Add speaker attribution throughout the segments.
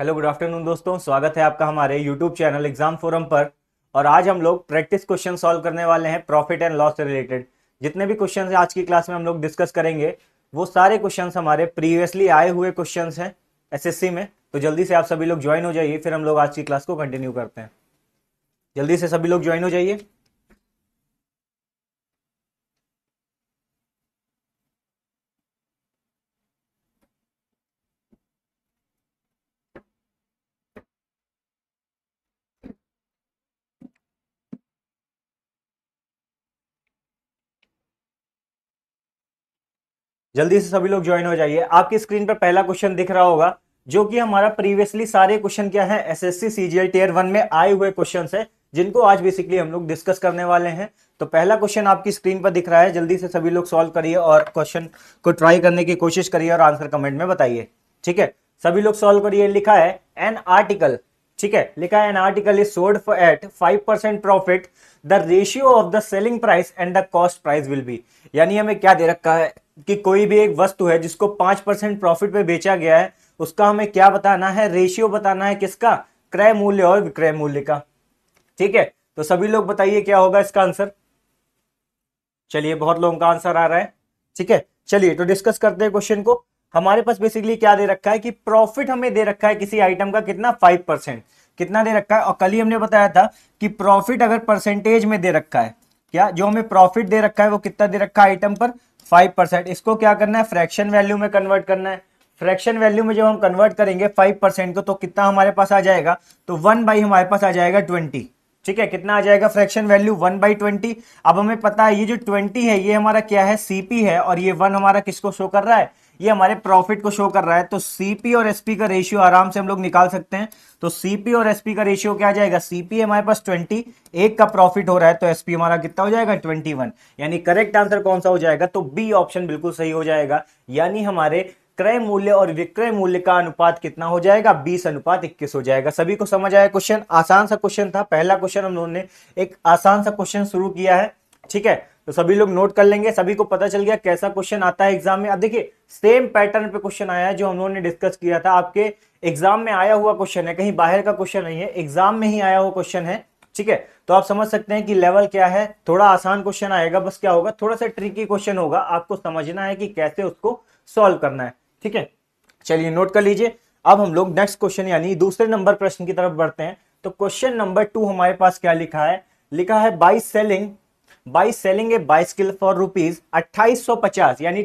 Speaker 1: Hello good afternoon दोस्तों स्वागत है आपका हमारे यूट्यूब चैनल एग्जाम फोरम पर और आज हम लोग प्रैक्टिस क्वेश्चन सॉल्व करने वाले हैं प्रॉफिट एंड लॉस से रिलेटेड जितने भी क्वेश्चन आज की क्लास में हम लोग डिस्कस करेंगे वो सारे क्वेश्चन हमारे प्रीवियसली आए हुए क्वेश्चन हैं एस में तो जल्दी से आप सभी लोग ज्वाइन हो जाइए फिर हम लोग आज की क्लास को कंटिन्यू करते हैं जल्दी से सभी लोग ज्वाइन हो जाइए जल्दी से सभी लोग ज्वाइन हो जाइए आपकी स्क्रीन पर पहला क्वेश्चन दिख रहा होगा जो कि हमारा प्रीवियसली सारे क्वेश्चन क्या है एस सीजीएल टीयर वन में आए हुए क्वेश्चन है जिनको आज बेसिकली हम लोग डिस्कस करने वाले हैं तो पहला क्वेश्चन आपकी स्क्रीन पर दिख रहा है जल्दी से सभी लोग सॉल्व करिए और क्वेश्चन को ट्राई करने की कोशिश करिए और आंसर कमेंट में बताइए ठीक है सभी लोग सॉल्व करिए लिखा है एन आर्टिकल ठीक है लिखा है an article is sold at five percent profit the ratio of the selling price and the cost price will be यानी हमें क्या दे रखा है कि कोई भी एक वस्तु है जिसको पांच परसेंट प्रॉफिट पे बेचा गया है उसका हमें क्या बताना है रेशियो बताना है किसका क्रय मूल्य और विक्रय मूल्य का ठीक है तो सभी लोग बताइए क्या होगा इसका आंसर चलिए बहुत लोगों का आंसर आ रहा है ठीक है चलिए तो डिस्कस करते हैं क्वेश्चन को हमारे पास बेसिकली क्या दे रखा है कि प्रॉफिट हमें दे रखा है किसी आइटम का कितना फाइव परसेंट कितना दे रखा है और कल ही हमने बताया था कि प्रॉफिट अगर परसेंटेज में दे रखा है क्या जो हमें प्रॉफिट दे रखा है वो कितना दे रखा है आइटम पर फाइव परसेंट इसको क्या करना है फ्रैक्शन वैल्यू में कन्वर्ट करना है फ्रैक्शन वैल्यू में जब हम कन्वर्ट करेंगे फाइव परसेंट को तो कितना हमारे पास आ जाएगा तो वन बाई हमारे पास आ जाएगा ट्वेंटी ठीक है कितना आ जाएगा fraction value one by twenty अब हमें पता है ये जो ट्वेंटी है ये हमारा क्या है सीपी है और ये वन हमारा किसको शो कर रहा है ये हमारे प्रॉफिट को शो कर रहा है तो सीपी और एसपी का रेशियो आराम से हम लोग निकाल सकते हैं तो सीपी और एसपी का रेशियो क्या आ जाएगा सीपी हमारे पास ट्वेंटी एक का प्रॉफिट हो रहा है तो एसपी हमारा कितना हो जाएगा ट्वेंटी वन यानी करेक्ट आंसर कौन सा हो जाएगा तो बी ऑप्शन बिल्कुल सही हो जाएगा यानी हमारे क्रय मूल्य और विक्रय मूल्य का अनुपात कितना हो जाएगा 20 अनुपात 21 हो जाएगा सभी को समझ आया क्वेश्चन आसान सा क्वेश्चन था पहला क्वेश्चन हम लोगों ने एक आसान सा क्वेश्चन शुरू किया है ठीक है तो सभी लोग नोट कर लेंगे सभी को पता चल गया कैसा क्वेश्चन आता है एग्जाम में अब देखिए सेम पैटर्न पे क्वेश्चन आया है जो हम लोगों ने डिस्कस किया था आपके एग्जाम में आया हुआ क्वेश्चन है कहीं बाहर का क्वेश्चन नहीं है एग्जाम में ही आया हुआ क्वेश्चन है ठीक है तो आप समझ सकते हैं कि लेवल क्या है थोड़ा आसान क्वेश्चन आएगा बस क्या होगा थोड़ा सा ट्रिकी क्वेश्चन होगा आपको समझना है कि कैसे उसको सॉल्व करना है ठीक है चलिए नोट कर लीजिए अब हम लोग नेक्स्ट क्वेश्चन यानी दूसरे नंबर प्रश्न की तरफ बढ़ते हैं तो क्वेश्चन नंबर टू हमारे पास क्या लिखा है लिखा है by selling by selling for bicycle अट्ठाईस सौ पचास यानी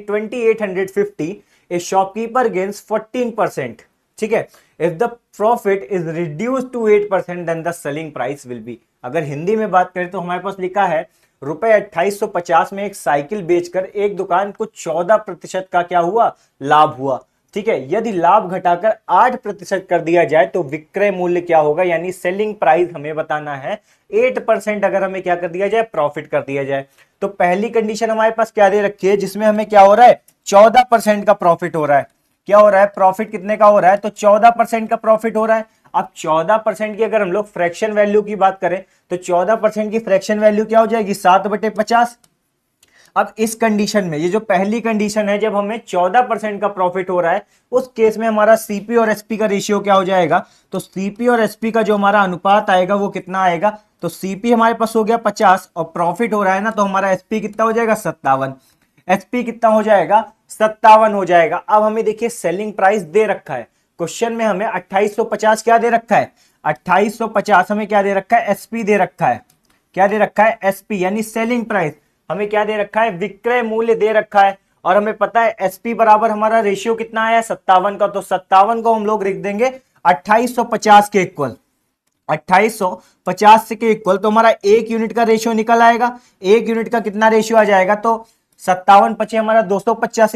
Speaker 1: a shopkeeper shopkeeper fourteen percent ठीक है if the profit is reduce to eight percent then the selling price will be अगर हिंदी में बात करें तो हमारे पास लिखा है रुपए सौ पचास में एक साइकिल बेचकर एक दुकान को चौदह प्रतिशत का क्या हुआ लाभ हुआ ठीक है यदि लाभ घटाकर आठ प्रतिशत कर दिया जाए तो विक्रय मूल्य क्या होगा यानी सेलिंग प्राइस हमें बताना है एट परसेंट अगर हमें क्या कर दिया जाए प्रॉफिट कर दिया जाए तो पहली कंडीशन हमारे पास क्या दे रखी है जिसमें हमें क्या हो रहा है चौदह परसेंट का प्रॉफिट हो रहा है क्या हो रहा है प्रॉफिट कितने का हो रहा है तो चौदह परसेंट का प्रॉफिट हो रहा है अब चौदह परसेंट की अगर हम लोग फ्रैक्शन वैल्यू की बात करें तो चौदह परसेंट की फ्रैक्शन वैल्यू क्या हो जाएगी सात बटे पचास अब इस कंडीशन में ये जो पहली कंडीशन है जब हमें चौदह परसेंट का प्रॉफिट हो रहा है उस केस में हमारा सीपी और एसपी का रेशियो क्या हो जाएगा तो सीपी और एसपी का जो हमारा अनुपात आएगा वो कितना आएगा तो सीपी हमारे पास हो गया पचास और प्रॉफिट हो रहा है ना तो हमारा एसपी कितना हो जाएगा सत्तावन एसपी कितना हो जाएगा सत्तावन हो जाएगा अब हमें देखिए सेलिंग प्राइस दे रखा है क्वेश्चन में हमें 2850 क्या दे रखा है 2850 हमें क्या दे रखा है एसपी दे रखा है क्या दे रखा है एसपी यानी सेलिंग प्राइस हमें क्या दे रखा है विक्रय मूल्य दे रखा है और हमें पता है एसपी बराबर हमारा रेशियो कितना आया सत्तावन का तो सत्तावन को हम लोग लिख देंगे 2850 के इक्वल 2850 से के इक्वल तो हमारा एक यूनिट का रेशियो निकल आएगा एक यूनिट का कितना रेशियो आ जाएगा तो सत्तावन पचे हमारा दो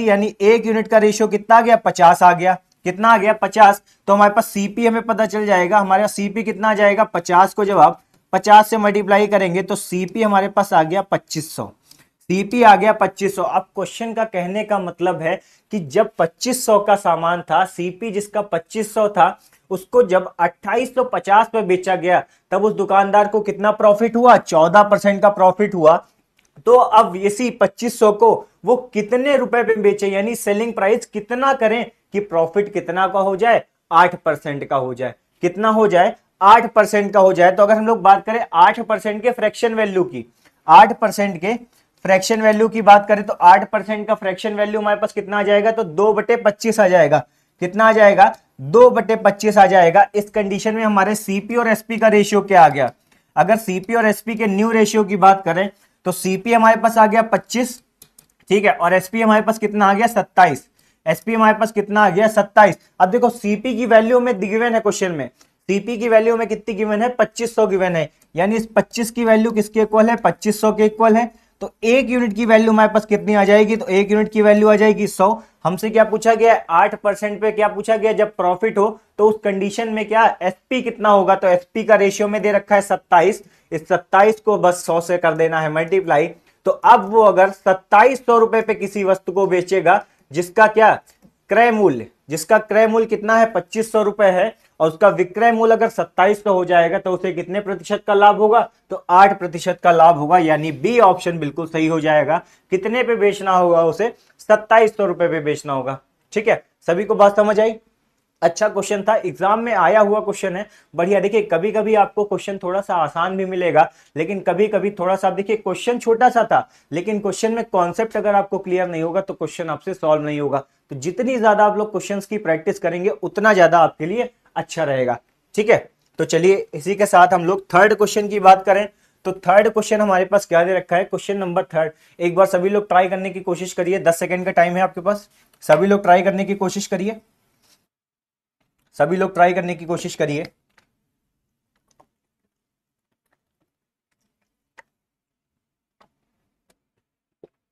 Speaker 1: यानी एक यूनिट का रेशियो कितना आ गया पचास आ गया कितना आ गया पचास तो हमारे पास सीपी हमें पता चल जाएगा हमारा सीपी कितना आ जाएगा पचास को जब आप पचास से मल्टीप्लाई करेंगे तो सीपी हमारे पास आ गया पच्चीस सौ सीपी आ गया 2500 अब क्वेश्चन का कहने का मतलब है कि जब 2500 का सामान था सीपी जिसका 2500 था उसको जब 2850 पे बेचा गया तब उस दुकानदार को कितना प्रॉफिट हुआ 14 परसेंट का प्रॉफिट हुआ तो अब इसी 2500 को वो कितने रुपए पे बेचे यानी सेलिंग प्राइस कितना करें कि प्रॉफिट कितना का हो जाए आठ परसेंट का हो जाए कितना हो जाए आठ परसेंट का हो जाए तो अगर हम लोग बात करें आठ परसेंट के फ्रैक्शन वैल्यू की आठ परसेंट के फ्रैक्शन वैल्यू की बात करें तो आठ परसेंट का फ्रैक्शन वैल्यू हमारे पास कितना आ जाएगा तो दो बटे पच्चीस आ जाएगा कितना आ जाएगा दो बटे पच्चीस आ जाएगा इस कंडीशन में हमारे सीपी और एसपी का रेशियो क्या आ गया अगर सीपी और एसपी के न्यू रेशियो की बात करें तो सीपी हमारे पास आ गया पच्चीस ठीक है और एसपी हमारे पास कितना आ गया सत्ताईस एसपी हमारे पास कितना आ गया सत्ताईस अब देखो सीपी की वैल्यू में गिवन है क्वेश्चन में सीपी की वैल्यू में कितनी गिवन है पच्चीस सौ गिवन है यानी इस पच्चीस की वैल्यू किसके इक्वल है पच्चीस सौ के इक्वल है तो एक यूनिट की वैल्यू हमारे पास कितनी आ जाएगी तो एक यूनिट की वैल्यू आ जाएगी सौ हमसे क्या पूछा गया आठ परसेंट पे क्या पूछा गया जब प्रॉफिट हो तो उस कंडीशन में क्या एसपी कितना होगा तो एसपी का रेशियो में दे रखा है सत्ताईस इस सत्ताईस को बस सौ से कर देना है मल्टीप्लाई तो अब वो अगर सत्ताईस सौ रुपए पे किसी वस्तु को बेचेगा जिसका क्या क्रय मूल्य जिसका क्रय मूल्य कितना है पच्चीस सौ रुपए है और उसका विक्रय मूल्य अगर 27 का हो जाएगा तो उसे कितने प्रतिशत का लाभ होगा तो 8 प्रतिशत का लाभ होगा यानी बी ऑप्शन बिल्कुल सही हो जाएगा कितने पे बेचना होगा उसे सत्ताईस सौ रुपए पे बेचना होगा ठीक है सभी को बात समझ आई अच्छा क्वेश्चन था एग्जाम में आया हुआ क्वेश्चन है बढ़िया देखिए कभी कभी आपको क्वेश्चन थोड़ा सा आसान भी मिलेगा लेकिन कभी कभी थोड़ा सा देखिए क्वेश्चन छोटा सा था लेकिन क्वेश्चन में कॉन्सेप्ट अगर आपको क्लियर नहीं होगा तो क्वेश्चन आपसे सॉल्व नहीं होगा तो जितनी ज्यादा आप लोग क्वेश्चंस की प्रैक्टिस करेंगे उतना ज्यादा आपके लिए अच्छा रहेगा ठीक है तो चलिए इसी के साथ हम लोग थर्ड क्वेश्चन की बात करें तो थर्ड क्वेश्चन हमारे पास क्या दे रखा है क्वेश्चन नंबर थर्ड एक बार सभी लोग ट्राई करने की कोशिश करिए दस सेकेंड का टाइम है आपके पास सभी लोग ट्राई करने की कोशिश करिए सभी लोग ट्राई करने की कोशिश करिए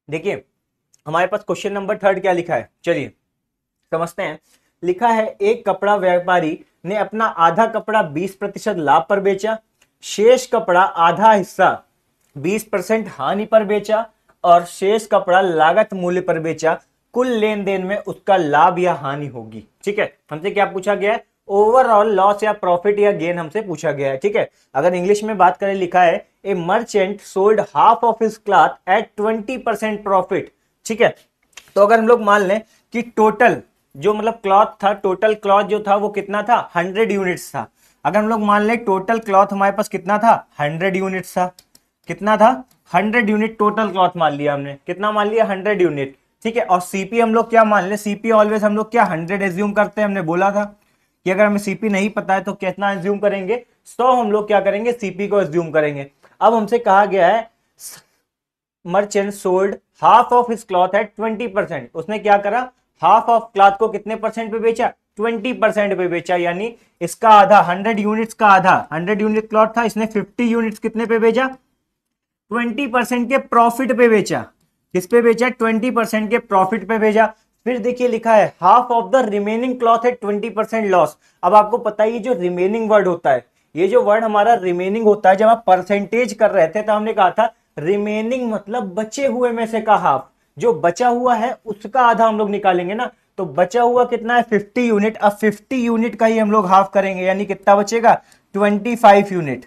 Speaker 1: देखिए हमारे पास क्वेश्चन नंबर थर्ड क्या लिखा है चलिए समझते हैं लिखा है एक कपड़ा व्यापारी ने अपना आधा कपड़ा 20 प्रतिशत लाभ पर बेचा शेष कपड़ा आधा हिस्सा 20 परसेंट हानि पर बेचा और शेष कपड़ा लागत मूल्य पर बेचा कुल लेन देन में उसका लाभ या हानि होगी ठीक है हमसे क्या पूछा गया है ओवरऑल लॉस या प्रॉफिट या गेन हमसे पूछा गया है ठीक है अगर इंग्लिश में बात करें लिखा है a merchant sold half of his cloth at twenty percent profit ठीक है तो अगर हम लोग मान लें कि टोटल जो मतलब क्लॉथ था टोटल क्लॉथ जो था वो कितना था हंड्रेड यूनिट्स था अगर हम लोग मान लें टोटल क्लॉथ हमारे पास कितना था हंड्रेड यूनिट्स था कितना था हंड्रेड यूनिट टोटल क्लॉथ मान लिया हमने कितना मान लिया हंड्रेड यूनिट ठीक है और सीपी हम लोग क्या मान लें सीपी ऑलवेज हम लोग क्या हंड्रेड एज्यूम करते हैं हमने बोला था कि अगर हमें सीपी नहीं पता है तो कितना एज्यूम करेंगे सौ हम लोग क्या करेंगे सीपी को एज्यूम करेंगे अब हमसे कहा गया है merchant sold half of his cloth है ट्वेंटी परसेंट उसने क्या करा हाफ ऑफ क्लॉथ को कितने परसेंट पे बेचा ट्वेंटी परसेंट पे बेचा यानी इसका आधा हंड्रेड यूनिट्स का आधा हंड्रेड यूनिट क्लॉथ था इसने फिफ्टी यूनिट्स कितने पे बेचा ट्वेंटी परसेंट के प्रॉफिट पे बेचा किस पे बेचा ट्वेंटी परसेंट के प्रॉफिट पे भेजा फिर देखिए लिखा है half of the remaining cloth है ट्वेंटी परसेंट लॉस अब आपको पता ही जो रिमेनिंग वर्ड होता है ये जो वर्ड हमारा रिमेनिंग होता है जब आप परसेंटेज कर रहे थे तो हमने कहा था रिमेनिंग मतलब बचे हुए में से का हाफ जो बचा हुआ है उसका आधा हम लोग निकालेंगे ना तो बचा हुआ कितना है 50 यूनिट अब 50 यूनिट का ही हम लोग हाफ करेंगे यानी कितना बचेगा 25 यूनिट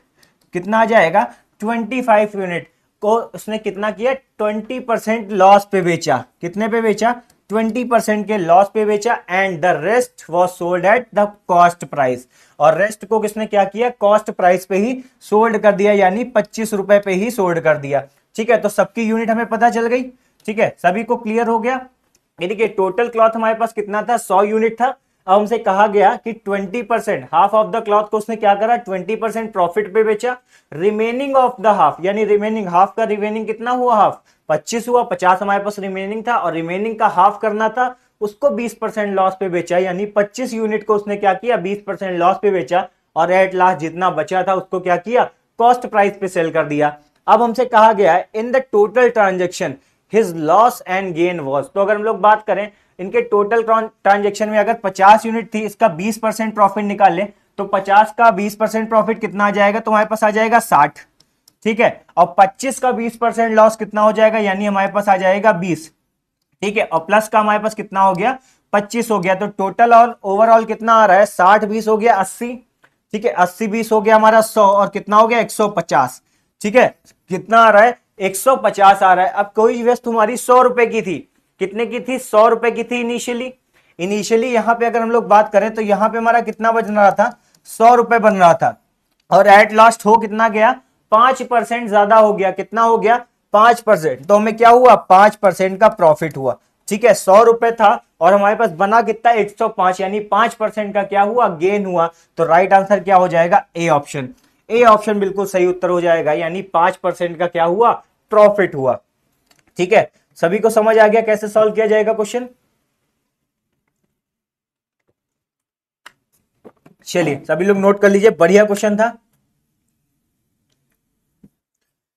Speaker 1: कितना आ जाएगा 25 यूनिट को उसने कितना किया 20 परसेंट लॉस पे बेचा कितने पे बेचा 20 परसेंट के लॉस पे बेचा and the rest was sold at the cost price और रेस्ट को किसने क्या किया कॉस्ट प्राइस पे ही सोल्ड कर दिया यानी पच्चीस रुपए पे ही सोल्ड कर दिया ठीक है तो सबकी यूनिट हमें पता चल गई ठीक है सभी को क्लियर हो गया यानी कि टोटल क्लॉथ हमारे पास कितना था सौ यूनिट था अब हमसे कहा गया कि 20 percent half of the cloth को उसने क्या करा 20 परसेंट प्रॉफिट पे बेचा रिमेनिंग ऑफ द हाफ यानी रिमेनिंग हाफ का रिमेनिंग कितना हुआ हाफ 25 हुआ 50 हमारे पास रिमेनिंग था और रिमेनिंग का हाफ करना था उसको 20 परसेंट लॉस पे बेचा यानी 25 यूनिट को उसने क्या किया 20 परसेंट लॉस पे बेचा और एट लास्ट जितना बचा था उसको क्या किया कॉस्ट प्राइस पे सेल कर दिया अब हमसे कहा गया in the total transaction his loss and gain was तो अगर हम लोग बात करें इनके टोटल ट्रांजेक्शन में अगर 50 यूनिट थी इसका 20 परसेंट प्रॉफिट निकाल लें तो 50 का 20 परसेंट प्रॉफिट कितना आ जाएगा तो हमारे पास आ जाएगा 60 ठीक है और 25 का 20 परसेंट लॉस कितना हो जाएगा यानी हमारे पास आ जाएगा 20 ठीक है और प्लस का हमारे पास कितना हो गया 25 हो गया तो टोटल और ओवरऑल कितना आ रहा है साठ बीस हो गया अस्सी ठीक है अस्सी बीस हो गया हमारा सौ और कितना हो गया एक ठीक है कितना आ रहा है 150 आ रहा है अब कोई वस्तु हमारी सौ रुपए की थी कितने की थी सौ रुपए की थी इनिशियली इनिशियली यहाँ पे अगर हम लोग बात करें तो यहाँ पे हमारा कितना बन रहा था सौ रुपए बन रहा था और एट लास्ट हो कितना गया पांच परसेंट ज्यादा हो गया कितना हो गया पांच परसेंट तो हमें क्या हुआ पांच परसेंट का प्रॉफिट हुआ ठीक है सौ रुपए था और हमारे पास बना कितना एक सौ पांच यानी पांच परसेंट का क्या हुआ गेन हुआ तो राइट आंसर क्या हो जाएगा ए ऑप्शन ए ऑप्शन बिल्कुल सही उत्तर हो जाएगा यानी पांच परसेंट का क्या हुआ प्रॉफिट हुआ ठीक है सभी को समझ आ गया कैसे सॉल्व किया जाएगा क्वेश्चन चलिए सभी लोग नोट कर लीजिए बढ़िया क्वेश्चन था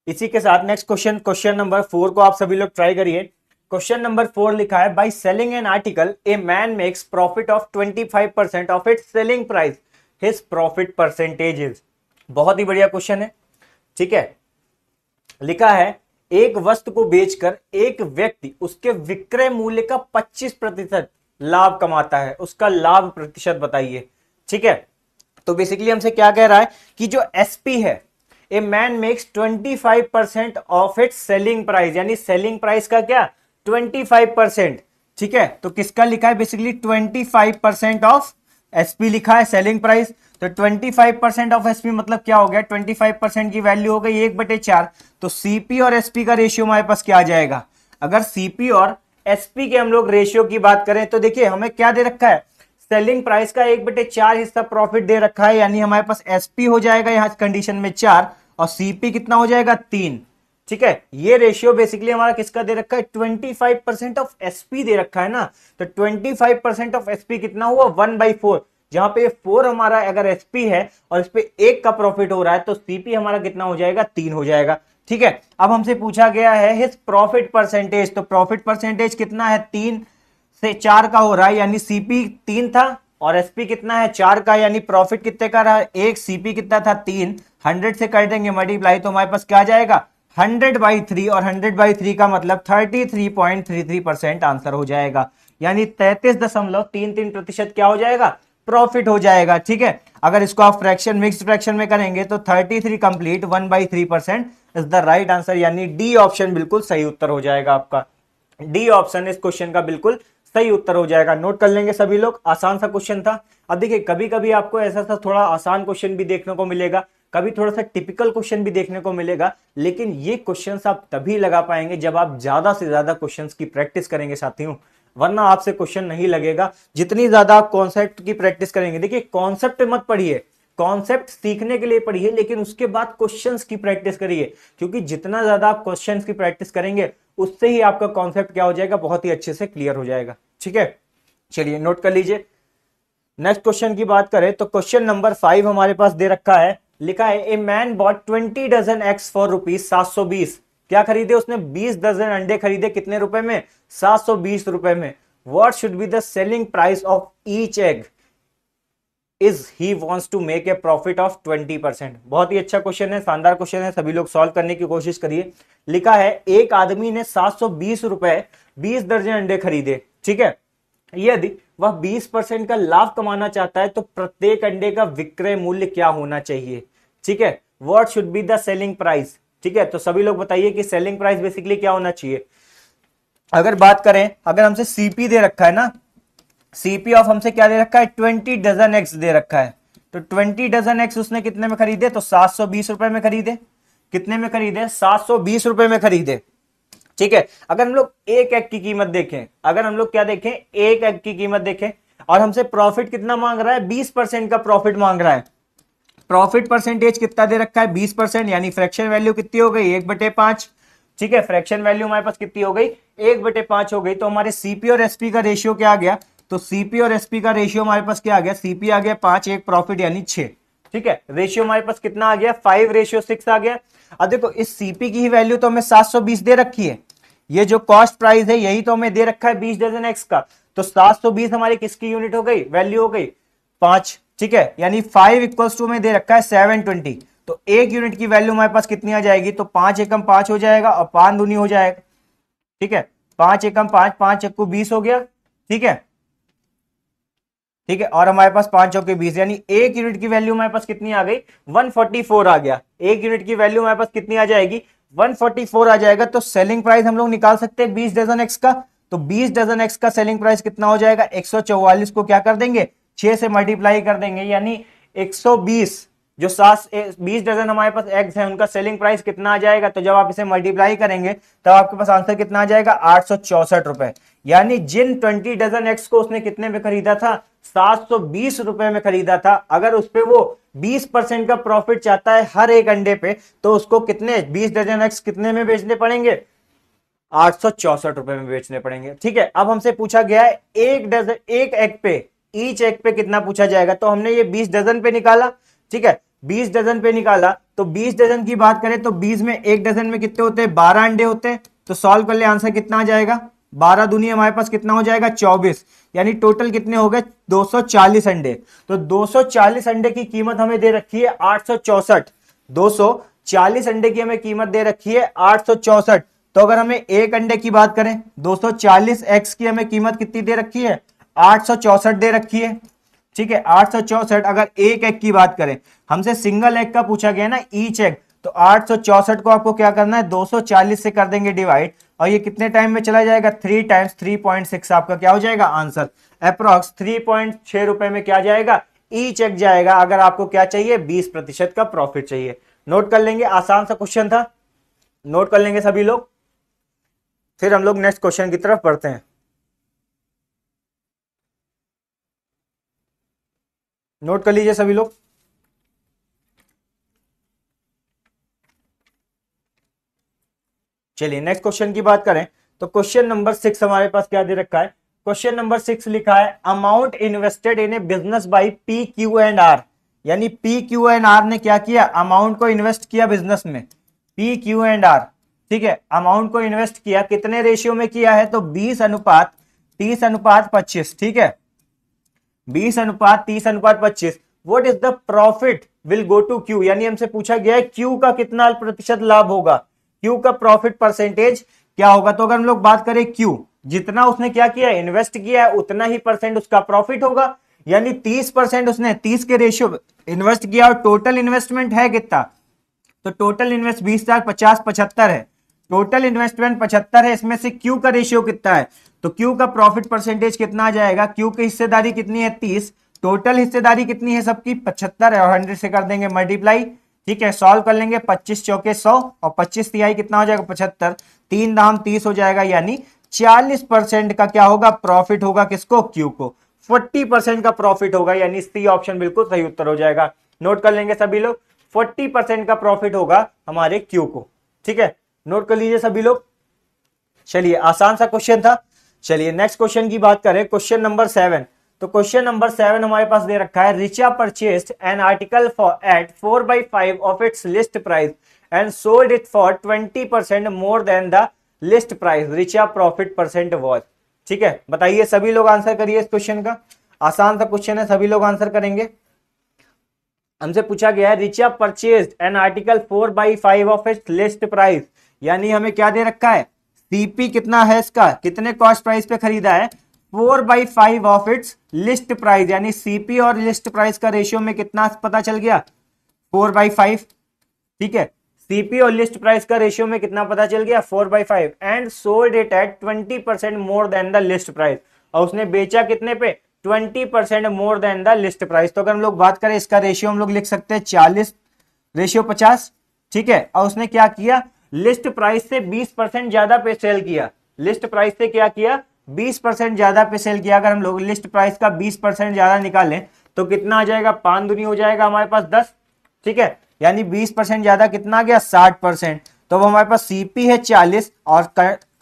Speaker 1: इसी के साथ next question question number four को आप सभी लोग ट्राई करिए क्वेश्चन नंबर फोर लिखा है by selling an article a man makes profit of twenty five percent of it selling price his profit percentage बहुत ही बढ़िया क्वेश्चन है ठीक है लिखा है एक वस्तु को बेचकर एक व्यक्ति उसके विक्रय मूल्य का 25 प्रतिशत लाभ कमाता है उसका लाभ प्रतिशत बताइए ठीक है तो बेसिकली हमसे क्या कह रहा है कि जो एसपी है a man makes 25 percent of it selling price यानी सेलिंग प्राइस का क्या 25 परसेंट ठीक है तो किसका लिखा है बेसिकली 25 परसेंट ऑफ एसपी लिखा है सेलिंग प्राइस तो 25 परसेंट ऑफ एसपी मतलब क्या हो गया 25 परसेंट की वैल्यू हो गई एक बटे चार तो सीपी और एसपी का रेशियो हमारे पास क्या आ जाएगा अगर सीपी और एसपी के हम लोग रेशियो की बात करें तो देखिए हमें क्या दे रखा है सेलिंग प्राइस का एक बटे चार हिस्सा प्रॉफिट दे रखा है यानी हमारे पास एसपी हो जाएगा यहाँ कंडीशन में चार और सीपी कितना हो जाएगा तीन ठीक है ये रेशियो बेसिकली हमारा किसका दे रखा है 25 परसेंट ऑफ एसपी दे रखा है ना तो 25 परसेंट ऑफ एसपी कितना हुआ वन बाई फोर जहां पे फोर हमारा अगर एसपी है और इस पर एक का प्रॉफिट हो रहा है तो सीपी हमारा कितना हो जाएगा तीन हो जाएगा ठीक है अब हमसे पूछा गया है हिज प्रॉफिट परसेंटेज तो प्रॉफिट परसेंटेज कितना है तीन से चार का हो रहा है यानी सीपी तीन था और एसपी कितना है चार का यानी प्रॉफिट कितने का रहा एक सीपी कितना था तीन हंड्रेड से कर देंगे मल्टीप्लाई तो हमारे पास क्या जाएगा हंड्रेड बाई थ्री और हंड्रेड बाई थ्री का मतलब thirty three three point three percent answer हो जाएगा यानी तैतीस दशमलव तीन तीन प्रतिशत क्या हो जाएगा प्रॉफिट हो जाएगा ठीक है अगर इसको आप फ्रैक्शन मिक्स फ्रैक्शन में करेंगे तो thirty three complete one by three percent is the right answer यानी डी ऑप्शन बिल्कुल सही उत्तर हो जाएगा आपका डी ऑप्शन इस क्वेश्चन का बिल्कुल सही उत्तर हो जाएगा नोट कर लेंगे सभी लोग आसान सा क्वेश्चन था अब देखिए कभी कभी आपको ऐसा सा थोड़ा आसान क्वेश्चन भी देखने को मिलेगा कभी थोड़ा सा टिपिकल क्वेश्चन भी देखने को मिलेगा लेकिन ये क्वेश्चन आप तभी लगा पाएंगे जब आप ज्यादा से ज्यादा क्वेश्चन की प्रैक्टिस करेंगे साथियों वरना आपसे क्वेश्चन नहीं लगेगा जितनी ज्यादा आप कॉन्सेप्ट की प्रैक्टिस करेंगे देखिए कॉन्सेप्ट मत पढ़िए कॉन्सेप्ट सीखने के लिए पढ़िए लेकिन उसके बाद क्वेश्चंस की प्रैक्टिस करिए क्योंकि जितना ज्यादा आप क्वेश्चंस की प्रैक्टिस करेंगे उससे ही आपका कॉन्सेप्ट क्या हो जाएगा बहुत ही अच्छे से क्लियर हो जाएगा ठीक है चलिए नोट कर लीजिए नेक्स्ट क्वेश्चन की बात करें तो क्वेश्चन नंबर फाइव हमारे पास दे रखा है लिखा है a man bought twenty dozen eggs for rupees सात सौ बीस क्या खरीदे उसने बीस डजन अंडे खरीदे कितने रुपए में सात सौ बीस रुपए में what should be the selling price of each egg is he wants to make a profit of twenty percent बहुत ही अच्छा क्वेश्चन है शानदार क्वेश्चन है सभी लोग सॉल्व करने की कोशिश करिए लिखा है एक आदमी ने सात सौ बीस रुपए बीस दर्जन अंडे खरीदे ठीक है यदि वह बीस परसेंट का लाभ कमाना चाहता है तो प्रत्येक अंडे का विक्रय मूल्य क्या होना चाहिए ठीक है what should be the selling price ठीक है तो सभी लोग बताइए कि सेलिंग प्राइस बेसिकली क्या होना चाहिए अगर बात करें अगर हमसे सीपी दे रखा है ना सीपी ऑफ हमसे क्या दे रखा है ट्वेंटी डजन एक्स दे रखा है तो ट्वेंटी डजन एक्स उसने कितने में खरीदे तो सात सौ बीस रुपए में खरीदे कितने में खरीदे सात सौ बीस रुपए में खरीदे ठीक है अगर हम लोग एक एग की कीमत देखें अगर हम लोग क्या देखें एक एग की कीमत देखें और हमसे प्रॉफिट कितना मांग रहा है बीस परसेंट का प्रॉफिट मांग रहा है प्रॉफिट परसेंटेज कितना दे रखा है बीस परसेंट यानी फ्रैक्शन वैल्यू कितनी हो गई एक बटे पांच ठीक है फ्रैक्शन वैल्यू हमारे पास कितनी हो गई एक बटे पांच हो गई तो हमारे सीपी और एसपी का रेशियो क्या आ गया तो सीपी और एसपी का रेशियो हमारे पास क्या आ गया सीपी आ गया पांच एक प्रॉफिट यानी छह ठीक है रेशियो हमारे पास कितना आ गया फाइव रेशियो सिक्स आ गया अब देखो इस सीपी की वैल्यू तो हमें सात सौ बीस दे रखी है ये जो कॉस्ट प्राइस है यही तो हमें दे रखा है बीस डजन एक्स का तो सात सौ बीस हमारी किसकी यूनिट हो गई वैल्यू हो गई पांच ठीक है यानी फाइव इक्वल्स टू में दे रखा है सेवन ट्वेंटी तो एक यूनिट की वैल्यू हमारे पास कितनी आ जाएगी तो पांच एकम पांच हो जाएगा और पांच दूनी हो जाएगा ठीक है पांच एकम पांच पांच एक बीस हो गया ठीक है ठीक है और हमारे पास पांच चौके बीस यानी एक यूनिट की वैल्यू हमारे पास कितनी आ गई फोर आ गया एक यूनिट की वैल्यू हमारे पास कितनी आ जाएगी 144 आ जाएगा तो सेलिंग प्राइस हम लोग निकाल सकते हैं बीस डजन एक्स का तो बीस डजन एक्स का सेलिंग प्राइस कितना हो जाएगा एक को क्या कर देंगे छह से मल्टीप्लाई कर देंगे यानी 120 जो सात बीस डजन हमारे पास एग्स हैं उनका सेलिंग प्राइस कितना आ जाएगा तो जब आप इसे मल्टीप्लाई करेंगे तब आपके पास आंसर कितना आ जाएगा आठ सौ चौसठ रुपए यानी जिन ट्वेंटी डजन एग्स को उसने कितने में खरीदा था सात सौ बीस रुपए में खरीदा था अगर उस पर वो बीस परसेंट का प्रॉफिट चाहता है हर एक अंडे पे तो उसको कितने बीस डजन एग्स कितने में बेचने पड़ेंगे आठ सौ चौसठ रुपए में बेचने पड़ेंगे ठीक है अब हमसे पूछा गया है एक डजन एक एग पे ईच e एक पे कितना पूछा जाएगा तो हमने ये बीस डजन पे निकाला ठीक है बीस डजन पे निकाला तो बीस डजन की बात करें तो बीस में एक डजन में कितने होते हैं बारह अंडे होते हैं तो सॉल्व कर ले आंसर कितना आ जाएगा बारह दुनिया हमारे पास कितना हो जाएगा चौबीस यानी टोटल कितने हो गए 240 अंडे तो 240 अंडे की कीमत हमें दे रखी है आठ सौ चौसठ दो अंडे की हमें कीमत दे रखी है आठ सौ चौसठ तो अगर हमें एक अंडे की बात करें 240 एक्स की हमें कीमत कितनी दे रखी है आठ दे रखी है ठीक है आठ अगर एक एक की बात करें हमसे सिंगल एक का पूछा गया ना ई चेक तो आठ को आपको क्या करना है 240 से कर देंगे डिवाइड और ये कितने टाइम में चला जाएगा three times three point six आपका क्या हो जाएगा आंसर अप्रोक्स थ्री पॉइंट छह रुपए में क्या जाएगा ई चेक जाएगा अगर आपको क्या चाहिए बीस प्रतिशत का प्रॉफिट चाहिए नोट कर लेंगे आसान सा क्वेश्चन था नोट कर लेंगे सभी लोग फिर हम लोग नेक्स्ट क्वेश्चन की तरफ बढ़ते हैं नोट कर लीजिए सभी लोग चलिए नेक्स्ट क्वेश्चन की बात करें तो क्वेश्चन नंबर सिक्स हमारे पास क्या दे रखा है क्वेश्चन नंबर सिक्स लिखा है amount invested in a business by P Q and R यानी पी क्यू एंड आर ने क्या किया अमाउंट को इन्वेस्ट किया बिजनेस में पी क्यू एंड आर ठीक है अमाउंट को इन्वेस्ट किया कितने रेशियो में किया है तो बीस अनुपात तीस अनुपात पच्चीस ठीक है बीस अनुपात तीस अनुपात पच्चीस what is the profit will go to Q यानी हमसे पूछा गया है क्यू का कितना प्रतिशत लाभ होगा क्यू का प्रॉफिट परसेंटेज क्या होगा तो अगर हम लोग बात करें क्यू जितना उसने क्या किया इन्वेस्ट किया है उतना ही परसेंट उसका प्रॉफिट होगा यानी तीस परसेंट उसने तीस के रेशियो इन्वेस्ट किया और टोटल इन्वेस्टमेंट है कितना तो टोटल इन्वेस्ट बीस हजार पचास पचहत्तर है टोटल इन्वेस्टमेंट पचहत्तर है इसमें से क्यू का रेशियो कितना है तो क्यू का प्रॉफिट परसेंटेज कितना आ जाएगा क्यू की हिस्सेदारी कितनी है तीस टोटल हिस्सेदारी कितनी है सबकी पचहत्तर है और हंड्रेड से कर देंगे मल्टीप्लाई ठीक है सॉल्व कर लेंगे पच्चीस चौके सौ और पच्चीस तिहाई कितना हो जाएगा पचहत्तर तीन दाम तीस हो जाएगा यानी चालीस परसेंट का क्या होगा प्रॉफिट होगा किसको क्यू को फोर्टी परसेंट का प्रॉफिट होगा यानी सी ऑप्शन बिल्कुल सही उत्तर हो जाएगा नोट कर लेंगे सभी लोग फोर्टी परसेंट का प्रॉफिट होगा हमारे क्यू को ठीक है नोट कर लीजिए सभी लोग चलिए आसान सा क्वेश्चन था चलिए नेक्स्ट क्वेश्चन की बात करें क्वेश्चन नंबर सेवन तो क्वेश्चन नंबर सेवन हमारे पास दे रखा है Richa purchased an article for at four by five of its list price and sold it for twenty percent more than the list price Richa profit percent watch ठीक है बताइए सभी लोग आंसर करिए इस क्वेश्चन का आसान सा क्वेश्चन है सभी लोग आंसर करेंगे हमसे पूछा गया है Richa purchased an article four by five of its list price यानी हमें क्या दे रखा है सीपी कितना है इसका कितने कॉस्ट प्राइस पे खरीदा है four by five of its list price यानी सीपी और लिस्ट प्राइस का रेशियो में कितना पता चल गया फोर बाई फाइव ठीक है सीपी और लिस्ट प्राइस का रेशियो में कितना पता चल गया four by five and sold it at twenty percent more than the list price और उसने बेचा कितने पे twenty percent more than the list price तो अगर हम लोग बात करें इसका रेशियो हम लोग लिख सकते हैं चालीस रेशियो पचास ठीक है और उसने क्या किया लिस्ट प्राइस से 20 परसेंट ज्यादा पे सेल किया लिस्ट प्राइस से क्या किया 20 परसेंट ज्यादा पे सेल किया अगर हम लोग लिस्ट प्राइस का 20 परसेंट ज्यादा निकालें तो कितना आ जाएगा पान दुनी हो जाएगा हमारे पास दस ठीक है यानी बीस परसेंट ज्यादा कितना आ गया साठ परसेंट तो अब हमारे पास सीपी है चालीस और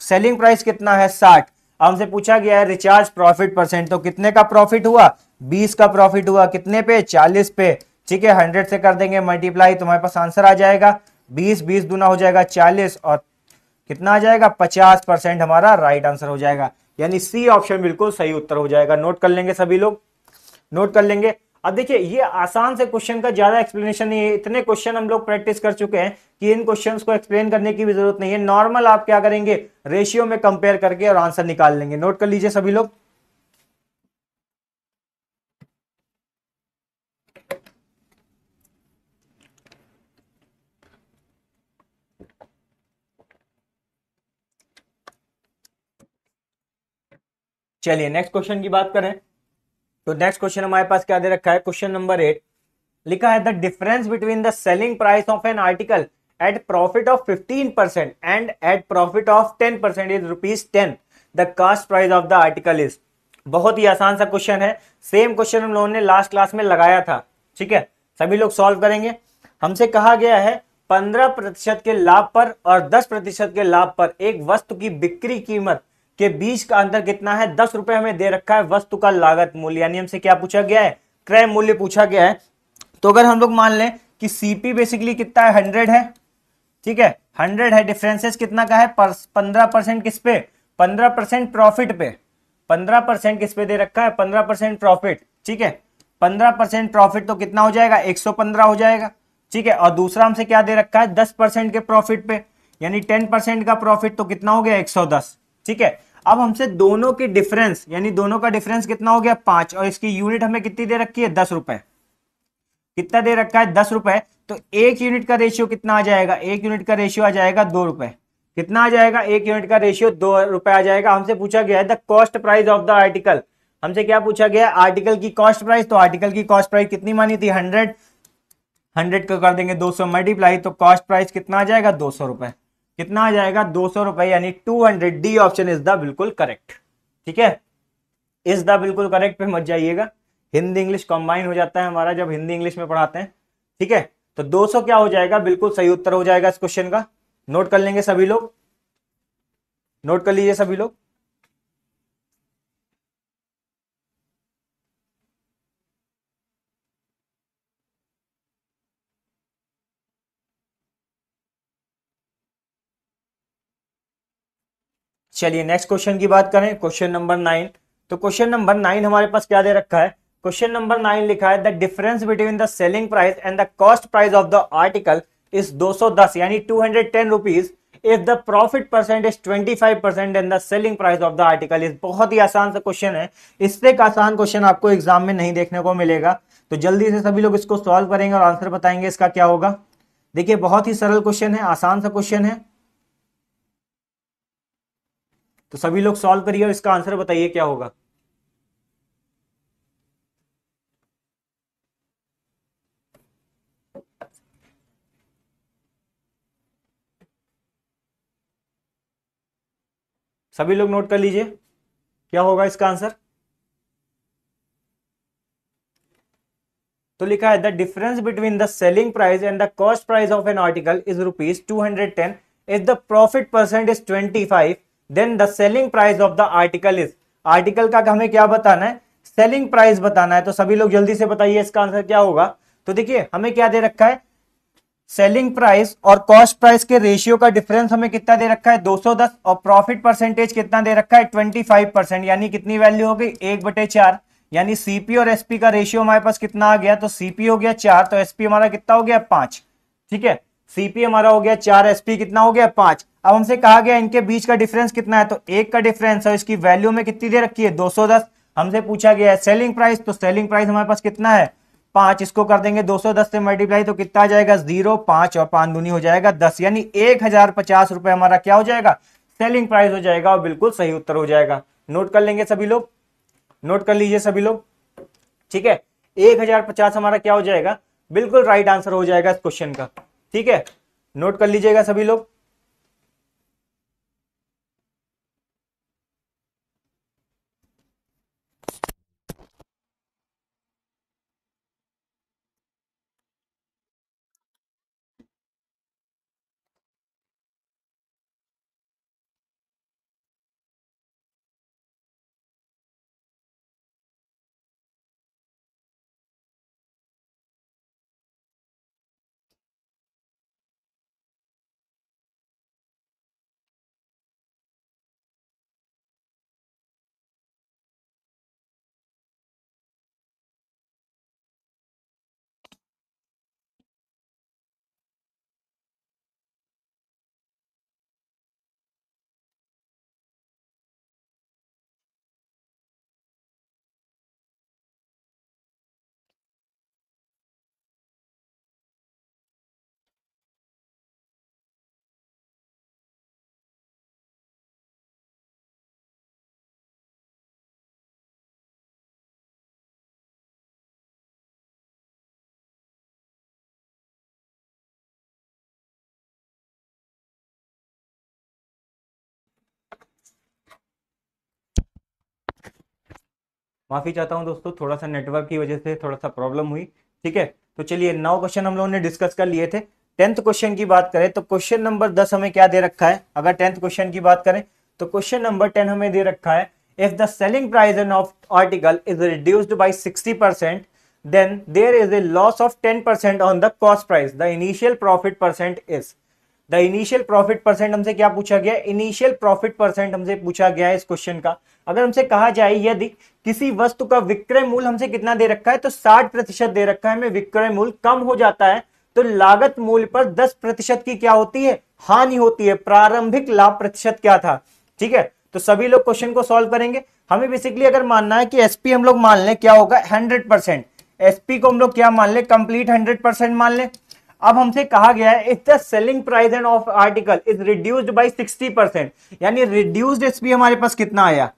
Speaker 1: सेलिंग प्राइस कितना है साठ हमसे पूछा गया है रिचार्ज प्रॉफिट परसेंट तो कितने का प्रॉफिट हुआ बीस का प्रॉफिट हुआ कितने पे चालीस पे ठीक है हंड्रेड से कर देंगे मल्टीप्लाई तुम्हारे तो पास आंसर आ जाएगा बीस बीस दूना हो जाएगा चालीस और कितना आ जाएगा पचास परसेंट हमारा राइट आंसर हो जाएगा यानी सी ऑप्शन बिल्कुल सही उत्तर हो जाएगा नोट कर लेंगे सभी लोग नोट कर लेंगे अब देखिए ये आसान से क्वेश्चन का ज्यादा एक्सप्लेनेशन नहीं है इतने क्वेश्चन हम लोग प्रैक्टिस कर चुके हैं कि इन क्वेश्चन को एक्सप्लेन करने की भी जरूरत नहीं है नॉर्मल आप क्या करेंगे रेशियो में कंपेयर करके और आंसर निकाल लेंगे नोट कर लीजिए सभी लोग चलिए नेक्स्ट क्वेश्चन की बात करें तो नेक्स्ट क्वेश्चन हमारे पास क्या दे रखा है क्वेश्चन नंबर एट लिखा है the difference between the selling price of an article at profit of fifteen percent and at profit of ten percent is rupees ten the cost price of the article is बहुत ही आसान सा question है same question हम लोगों ने last class में लगाया था ठीक है सभी लोग सॉल्व करेंगे हमसे कहा गया है पंद्रह प्रतिशत के लाभ पर और दस प्रतिशत के लाभ पर एक वस्तु की बिक्री कीमत के बीच का अंतर कितना है दस रुपए हमें दे रखा है वस्तु का लागत मूल्य यानी हमसे क्या पूछा गया है क्रय मूल्य पूछा गया है तो अगर हम लोग मान लें कि सीपी बेसिकली कितना है हंड्रेड है ठीक है हंड्रेड है डिफरेंसेस कितना का है पंद्रह परसेंट किस पे पंद्रह परसेंट प्रॉफिट पे पंद्रह परसेंट किस पे दे रखा है पंद्रह परसेंट प्रॉफिट ठीक है पंद्रह परसेंट प्रॉफिट तो कितना हो जाएगा एक सौ पंद्रह हो जाएगा ठीक है और दूसरा हमसे क्या दे रखा है दस परसेंट के प्रॉफिट पे यानी टेन परसेंट का प्रॉफिट तो कितना हो गया एक सौ दस ठीक है अब हमसे दोनों की डिफरेंस यानी दोनों का डिफरेंस कितना हो गया पांच और इसकी यूनिट हमें कितनी दे रखी है दस रुपए कितना दे रखा है दस रुपए तो एक यूनिट का रेशियो कितना आ जाएगा एक यूनिट का रेशियो आ जाएगा दो रुपए कितना आ जाएगा एक यूनिट का रेशियो दो रुपए आ जाएगा हमसे पूछा गया है the cost price of the article हमसे क्या पूछा गया आर्टिकल की कॉस्ट प्राइस तो आर्टिकल की कॉस्ट प्राइस कितनी मानी थी हंड्रेड हंड्रेड को कर देंगे दो सौ मल्टीप्लाई तो कॉस्ट प्राइस कितना आ जाएगा दो सौ रुपए कितना आ जाएगा दो सौ रुपए यानी two hundred D option is the बिल्कुल करेक्ट ठीक है इज द बिल्कुल करेक्ट पे मत जाइएगा हिंदी इंग्लिश कंबाइन हो जाता है हमारा जब हिंदी इंग्लिश में पढ़ाते हैं ठीक है तो 200 क्या हो जाएगा बिल्कुल सही उत्तर हो जाएगा इस क्वेश्चन का नोट कर लेंगे सभी लोग नोट कर लीजिए सभी लोग चलिए नेक्स्ट क्वेश्चन की बात करें क्वेश्चन नंबर नाइन तो क्वेश्चन नंबर नाइन हमारे पास क्या दे रखा है क्वेश्चन नंबर नाइन लिखा है the difference between the selling price and the cost price of the article is 210 यानी 210 hundred ten rupees if the profit percent is 25 percent and the selling price of the article is बहुत ही आसान सा question है इससे एक आसान question आपको एग्जाम में नहीं देखने को मिलेगा तो जल्दी से सभी लोग इसको सॉल्व करेंगे और आंसर बताएंगे इसका क्या होगा देखिए बहुत ही सरल क्वेश्चन है आसान सा क्वेश्चन है तो सभी लोग सॉल्व करिए और इसका आंसर बताइए क्या होगा सभी लोग नोट कर लीजिए क्या होगा इसका आंसर तो लिखा है the difference between the selling price and the cost price of an article is rupees two hundred ten is the profit percent is twenty five then the selling price of the article is article का हमें क्या बताना है selling price बताना है तो सभी लोग जल्दी से बताइए इसका आंसर क्या होगा तो देखिए हमें क्या दे रखा है सेलिंग प्राइस और कॉस्ट प्राइस के रेशियो का डिफरेंस हमें कितना दे रखा है 210 और प्रॉफिट परसेंटेज कितना दे रखा है 25 परसेंट यानी कितनी वैल्यू हो गई एक बटे चार यानी सीपी और एसपी का रेशियो हमारे पास कितना आ गया तो सीपी हो गया चार तो एसपी हमारा कितना हो गया पांच ठीक है सीपी हमारा हो गया चार एसपी कितना हो गया पांच अब हमसे कहा गया इनके बीच का डिफरेंस कितना है तो एक का डिफरेंस है इसकी वैल्यू में कितनी दे रखी है 210 हमसे पूछा गया है सेलिंग प्राइस तो सेलिंग प्राइस हमारे पास कितना है पांच इसको कर देंगे 210 से मल्टीप्लाई तो कितना आ जाएगा जीरो पांच और पांच दूनी हो जाएगा दस यानी एक हजार पचास रुपए हमारा क्या हो जाएगा सेलिंग प्राइस हो जाएगा और बिल्कुल सही उत्तर हो जाएगा नोट कर लेंगे सभी लोग नोट कर लीजिए सभी लोग ठीक है एक हजार पचास हमारा क्या हो जाएगा बिल्कुल राइट आंसर हो जाएगा इस क्वेश्चन का ठीक है नोट कर लीजिएगा सभी लोग माफी चाहता हूँ दोस्तों थोड़ा सा नेटवर्क की वजह से थोड़ा सा प्रॉब्लम हुई ठीक है तो चलिए नौ क्वेश्चन हम लोगों ने डिस्कस कर लिए थे टेंथ क्वेश्चन की बात करें तो क्वेश्चन नंबर दस हमें क्या दे रखा है अगर टेंथ क्वेश्चन की बात करें तो क्वेश्चन नंबर टेन हमें दे रखा है if the selling price an of article is reduced by sixty percent then there is a loss of ten percent on the cost price the initial profit percent is the initial profit percent हमसे क्या पूछा गया initial profit percent हमसे पूछा गया है इस question का अगर हमसे कहा जाए यदि किसी वस्तु का विक्रय मूल हमसे कितना दे रखा है तो साठ प्रतिशत दे रखा है हमें विक्रय मूल कम हो जाता है तो लागत मूल्य पर दस प्रतिशत की क्या होती है हानि होती है प्रारंभिक लाभ प्रतिशत क्या था ठीक है तो सभी लोग क्वेश्चन को सॉल्व करेंगे हमें बेसिकली अगर मानना है कि एसपी हम लोग मान लें क्या होगा हंड्रेड परसेंट एसपी को हम लोग क्या मान लें कंप्लीट हंड्रेड परसेंट मान लें अब हमसे कहा गया है if the selling price and of article is reduced by 60 percent यानी रिड्यूस्ड एचपी हमारे पास कितना आया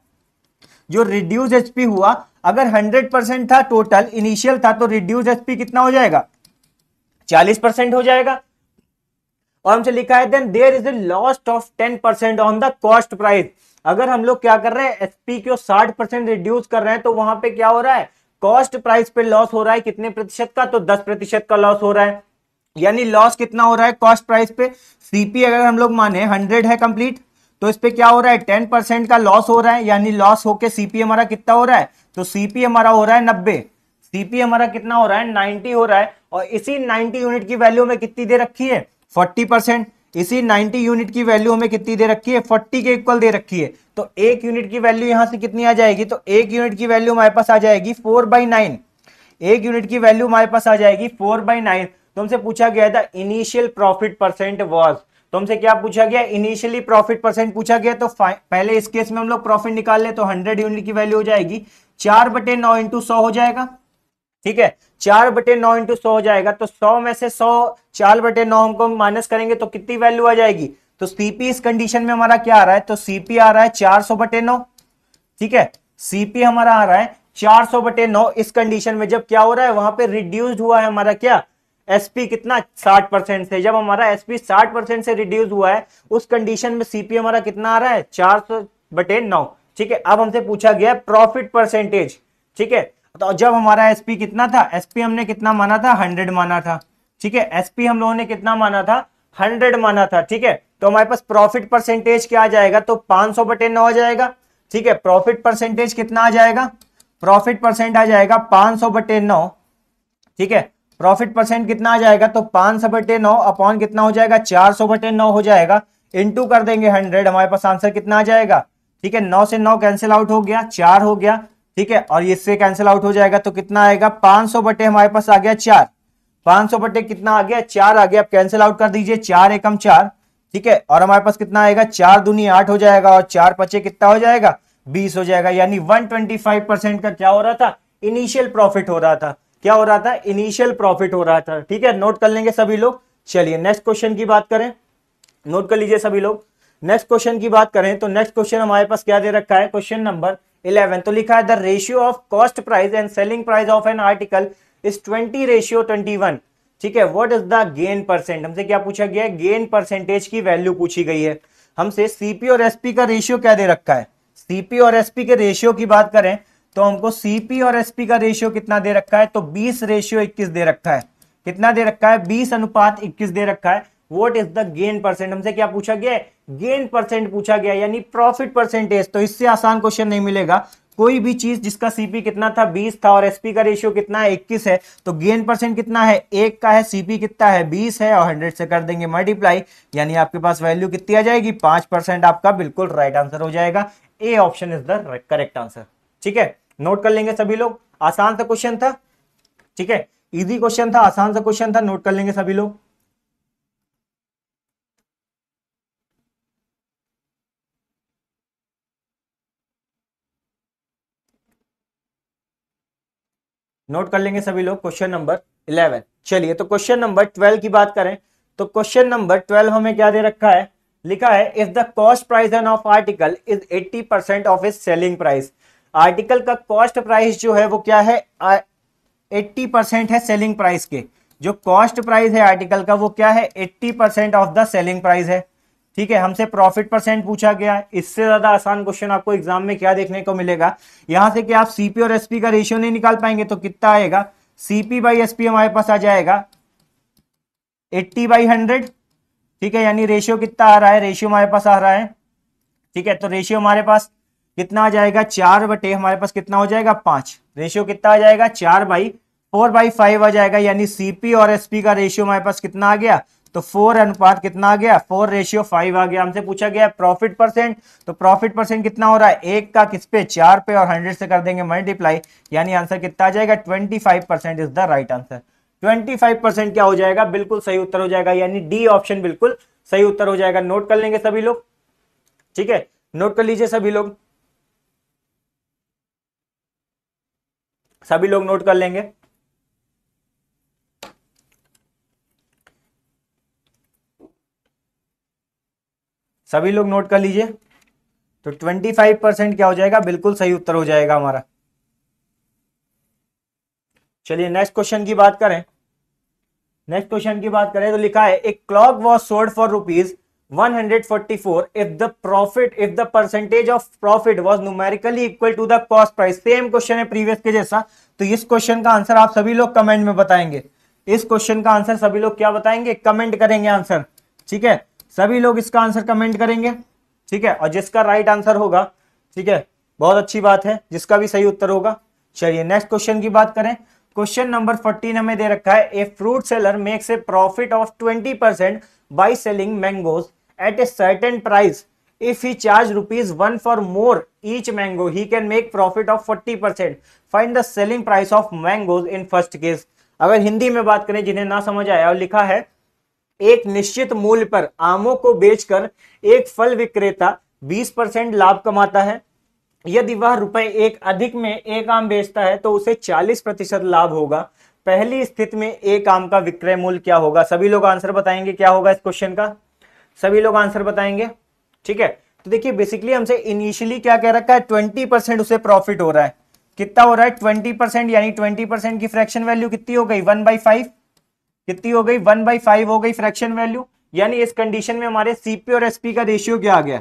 Speaker 1: जो रिड्यूस एचपी हुआ अगर 100 परसेंट था टोटल इनिशियल था तो रिड्यूस एचपी कितना हो जाएगा 40 परसेंट हो जाएगा और हमसे लिखा है then there is a lost of ten percent on the cost price अगर हम लोग क्या कर रहे हैं एसपी को साठ परसेंट रिड्यूस कर रहे हैं तो वहां पे क्या हो रहा है कॉस्ट प्राइस पे लॉस हो रहा है कितने प्रतिशत का तो दस प्रतिशत का लॉस हो रहा है यानी लॉस कितना हो रहा है कॉस्ट प्राइस पे सीपी अगर हम लोग माने हंड्रेड है कंप्लीट तो इस पे क्या हो रहा है टेन परसेंट का लॉस हो रहा है यानी लॉस होके सीपी हमारा कितना हो रहा है तो सीपी हमारा हो रहा है नब्बे सीपी हमारा कितना हो रहा है नाइनटी हो रहा है और इसी नाइनटी यूनिट की वैल्यू में कितनी दे रखी है फोर्टी परसेंट इसी नाइनटी यूनिट की वैल्यू हमें कितनी दे रखी है फोर्टी के इक्वल दे रखी है तो एक यूनिट की वैल्यू यहां से कितनी आ जाएगी तो एक यूनिट की वैल्यू हमारे पास आ जाएगी फोर बाई नाइन एक यूनिट की वैल्यू हमारे पास आ जाएगी फोर बाई नाइन तुमसे पूछा गया था इनिशियल प्रॉफिट परसेंट वॉज तुमसे क्या पूछा गया इनिशियली प्रॉफिट परसेंट पूछा गया तो पहले इस केस में हम लोग प्रॉफिट निकाल ले तो हंड्रेड यूनिट की वैल्यू हो जाएगी चार बटे नौ इंटू सौ हो जाएगा ठीक है चार बटे नौ इंटू सौ हो जाएगा तो सौ में से सौ चार बटे नौ हमको माइनस करेंगे तो कितनी वैल्यू आ जाएगी तो सीपी इस कंडीशन में हमारा क्या आ रहा है तो सीपी आ रहा है चार सौ बटे नौ ठीक है सीपी हमारा आ रहा है चार सौ बटे नौ इस कंडीशन में जब क्या हो रहा है वहां पर रिड्यूस्ड हुआ है हमारा क्या एसपी कितना 60 परसेंट से जब हमारा एसपी 60 परसेंट से रिड्यूस हुआ है उस कंडीशन में सीपी हमारा कितना आ रहा है चार सौ बटे नौ ठीक है अब हमसे पूछा गया प्रॉफिट परसेंटेज ठीक है तो जब हमारा एसपी कितना था एसपी हमने कितना माना था हंड्रेड माना था ठीक है एसपी हम लोगों ने कितना माना था हंड्रेड माना था ठीक है तो हमारे पास प्रॉफिट परसेंटेज क्या आ जाएगा तो पांच सौ बटे नौ आ जाएगा ठीक है प्रॉफिट परसेंटेज कितना आ जाएगा प्रॉफिट परसेंट आ जाएगा पांच सौ बटे नौ ठीक है प्रॉफिट परसेंट कितना आ जाएगा तो पांच सौ बटे नौ अपॉन कितना हो जाएगा चार सौ बटे नौ हो जाएगा इंटू कर देंगे हंड्रेड हमारे पास आंसर कितना आ जाएगा ठीक है नौ से नौ कैंसिल आउट हो गया चार हो गया ठीक है और इससे कैंसिल आउट हो जाएगा तो कितना आएगा पांच सौ बटे हमारे पास आ गया चार पांच सौ बटे कितना आ गया चार आ गया आप कैंसिल आउट कर दीजिए चार एकम चार ठीक है और हमारे पास कितना आएगा चार दुनी आठ हो जाएगा और चार पचे कितना हो जाएगा बीस हो जाएगा यानी वन ट्वेंटी फाइव परसेंट का क्या हो रहा था इनिशियल प्रॉफिट हो रहा था क्या हो रहा था इनिशियल प्रॉफिट हो रहा था ठीक है नोट कर लेंगे सभी लोग चलिए नेक्स्ट क्वेश्चन की बात करें नोट कर लीजिए सभी लोग नेक्स्ट क्वेश्चन की बात करें तो नेक्स्ट क्वेश्चन हमारे पास क्या दे रखा है क्वेश्चन नंबर इलेवन तो लिखा है the ratio of cost price and selling price of an article is twenty ratio twenty one ठीक है what is the gain percent हमसे क्या पूछा गया है गेन परसेंटेज की वैल्यू पूछी गई है हमसे सीपी और एसपी का रेशियो क्या दे रखा है सीपी और एसपी के रेशियो की बात करें तो हमको सीपी और एसपी का रेशियो कितना दे रखा है तो 20 रेशियो 21 दे रखा है कितना दे रखा है 20 अनुपात 21 दे रखा है what is the gain percent हमसे क्या पूछा गया गेन परसेंट पूछा गया यानी प्रॉफिट परसेंटेज तो इससे आसान क्वेश्चन नहीं मिलेगा कोई भी चीज जिसका सीपी कितना था 20 था और एसपी का रेशियो कितना है 21 है तो गेन परसेंट कितना है एक का है सीपी कितना है 20 है और 100 से कर देंगे मल्टीप्लाई यानी आपके पास वैल्यू कितनी आ जाएगी 5 परसेंट आपका बिल्कुल राइट आंसर हो जाएगा A option is the correct answer ठीक है नोट कर लेंगे सभी लोग आसान सा क्वेश्चन था ठीक है इजी क्वेश्चन था आसान सा क्वेश्चन था नोट कर लेंगे सभी लोग नोट कर लेंगे सभी लोग क्वेश्चन नंबर इलेवन चलिए तो क्वेश्चन नंबर ट्वेल्व की बात करें तो क्वेश्चन नंबर ट्वेल्व हमें क्या दे रखा है लिखा है if the cost price of article is eighty percent of is selling price article का कॉस्ट प्राइस जो है वो क्या है एट्टी परसेंट है सेलिंग प्राइस के जो कॉस्ट प्राइस है आर्टिकल का वो क्या है eighty percent of the selling price है ठीक है हमसे प्रॉफिट परसेंट पूछा गया है इससे ज्यादा आसान क्वेश्चन आपको एग्जाम में क्या देखने को मिलेगा यहां से कि आप सीपी और एसपी का रेशियो नहीं निकाल पाएंगे तो कितना आएगा सीपी बाई पी हमारे पास आ जाएगा एट्टी बाई हंड्रेड ठीक है यानी रेशियो कितना आ रहा है रेशियो हमारे पास आ रहा है ठीक है तो रेशियो हमारे पास कितना आ जाएगा चार बटे हमारे पास कितना हो जाएगा पांच रेशियो कितना आ जाएगा चार बाई फोर बाई फाइव आ जाएगा यानी सीपी और एसपी का रेशियो हमारे पास कितना आ गया तो फोर अनुपात कितना आ गया फोर रेशियो फाइव आ गया हमसे पूछा गया प्रॉफिट परसेंट तो प्रॉफिट परसेंट कितना हो रहा है एक का किस पे चार पे और हंड्रेड से कर देंगे मल्टीप्लाई यानी आंसर कितना आ जाएगा twenty five percent is the right answer twenty five percent क्या हो जाएगा बिल्कुल सही उत्तर हो जाएगा यानी डी ऑप्शन बिल्कुल सही उत्तर हो जाएगा नोट कर लेंगे सभी लोग ठीक है नोट कर लीजिए सभी लोग सभी लोग नोट कर लेंगे सभी लोग नोट कर लीजिए तो 25 परसेंट क्या हो जाएगा बिल्कुल सही उत्तर हो जाएगा हमारा चलिए नेक्स्ट क्वेश्चन की बात करें नेक्स्ट क्वेश्चन की बात करें तो लिखा है एक clock was sold for rupees 144 if the profit if the percentage of profit was numerically equal to the cost price same question है प्रीवियस के जैसा तो इस क्वेश्चन का आंसर आप सभी लोग कमेंट में बताएंगे इस क्वेश्चन का आंसर सभी लोग क्या बताएंगे कमेंट करेंगे आंसर ठीक है सभी लोग इसका आंसर कमेंट करेंगे ठीक है और जिसका राइट right आंसर होगा ठीक है बहुत अच्छी बात है जिसका भी सही उत्तर होगा चलिए नेक्स्ट क्वेश्चन की बात करें क्वेश्चन नंबर 14 हमें दे रखा है a fruit seller makes a profit of 20% by selling mangoes at a certain price if he charge rupees 1 for more each mango he can make profit of 40% find the selling price of mangoes in first case अगर हिंदी में बात करें जिन्हें ना समझ आया और लिखा है एक निश्चित मूल्य पर आमों को बेचकर एक फल विक्रेता 20 परसेंट लाभ कमाता है यदि वह रुपए एक अधिक में एक आम बेचता है तो उसे 40 प्रतिशत लाभ होगा पहली स्थिति में एक आम का विक्रय मूल्य क्या होगा सभी लोग आंसर बताएंगे क्या होगा इस क्वेश्चन का सभी लोग आंसर बताएंगे ठीक है तो देखिए बेसिकली हमसे इनिशियली क्या कह रखा है ट्वेंटी परसेंट उसे प्रॉफिट हो रहा है कितना हो रहा है ट्वेंटी परसेंट यानी ट्वेंटी परसेंट की फ्रैक्शन वैल्यू कितनी हो गई वन बाई फाइव कितनी हो गई वन बाई फाइव हो गई फ्रैक्शन वैल्यू यानी इस कंडीशन में हमारे सीपी और एसपी का रेशियो क्या आ गया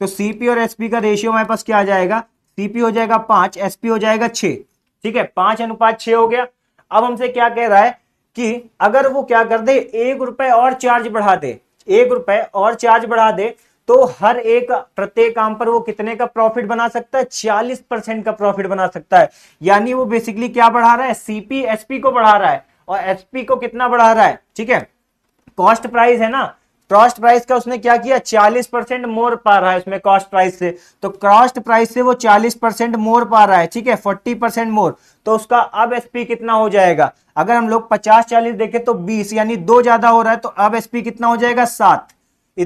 Speaker 1: तो सीपी और एसपी का रेशियो हमारे पास क्या आ जाएगा सीपी हो जाएगा पांच एसपी हो जाएगा छ ठीक है पांच अनुपात छ हो गया अब हमसे क्या कह रहा है कि अगर वो क्या कर दे एक रुपए और चार्ज बढ़ा दे एक रुपए और चार्ज बढ़ा दे तो हर एक प्रत्येक काम पर वो कितने का प्रॉफिट बना सकता है छियालीस परसेंट का प्रॉफिट बना सकता है यानी वो बेसिकली क्या बढ़ा रहा है सीपी एसपी को बढ़ा रहा है और एसपी को कितना बढ़ा रहा है ठीक है कॉस्ट प्राइस है ना कॉस्ट प्राइस का उसने क्या किया 40 परसेंट मोर पा रहा है उसमें कॉस्ट प्राइस से तो कॉस्ट प्राइस से वो 40 परसेंट मोर पा रहा है ठीक है 40 परसेंट मोर तो उसका अब एसपी कितना हो जाएगा अगर हम लोग 50 40 देखें तो 20 यानी दो ज्यादा हो रहा है तो अब एसपी कितना हो जाएगा सात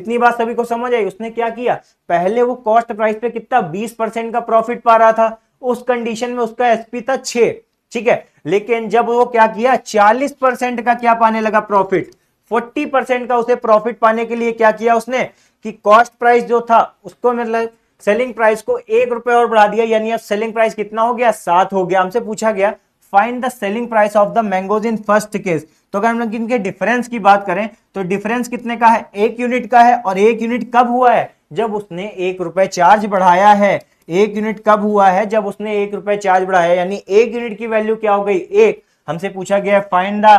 Speaker 1: इतनी बात सभी को समझ आई उसने क्या किया पहले वो कॉस्ट प्राइस पे कितना बीस परसेंट का प्रॉफिट पा रहा था उस कंडीशन में उसका एसपी था छह ठीक है लेकिन जब वो क्या किया चालीस परसेंट का क्या पाने लगा प्रॉफिट फोर्टी परसेंट का उसे प्रॉफिट पाने के लिए क्या किया उसने कि कॉस्ट प्राइस जो था उसको मतलब सेलिंग प्राइस को एक रुपए और बढ़ा दिया यानी अब सेलिंग प्राइस कितना हो गया सात हो गया हमसे पूछा गया find the selling price of the mangoes in first case तो अगर हम लोग इनके डिफरेंस की बात करें तो डिफरेंस कितने का है एक यूनिट का है और एक यूनिट कब हुआ है जब उसने एक रुपए चार्ज बढ़ाया है एक यूनिट कब हुआ है जब उसने एक रुपए चार्ज बढ़ाया यानी एक यूनिट की वैल्यू क्या हो गई एक हमसे पूछा गया find the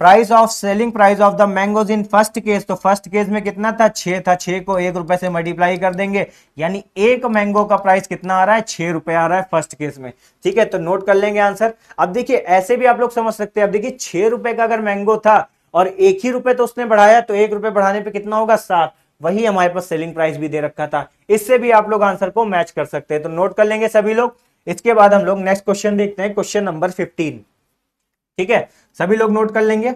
Speaker 1: price of selling price of the mangoes in first case तो फर्स्ट केस में कितना था छह था छह को एक रुपए से मल्टीप्लाई कर देंगे यानी एक मैंगो का प्राइस कितना आ रहा है छह रुपए आ रहा है फर्स्ट केस में ठीक है तो नोट कर लेंगे आंसर अब देखिए ऐसे भी आप लोग समझ सकते हैं अब देखिए छह रुपए का अगर मैंगो था और एक ही रुपए तो उसने बढ़ाया तो एक रुपए बढ़ाने पर कितना होगा सात वही हमारे पास सेलिंग प्राइस भी दे रखा था इससे भी आप लोग आंसर को मैच कर सकते हैं तो नोट कर लेंगे सभी लोग इसके बाद हम लोग नेक्स्ट क्वेश्चन देखते हैं क्वेश्चन नंबर फिफ्टीन ठीक है सभी लोग नोट कर लेंगे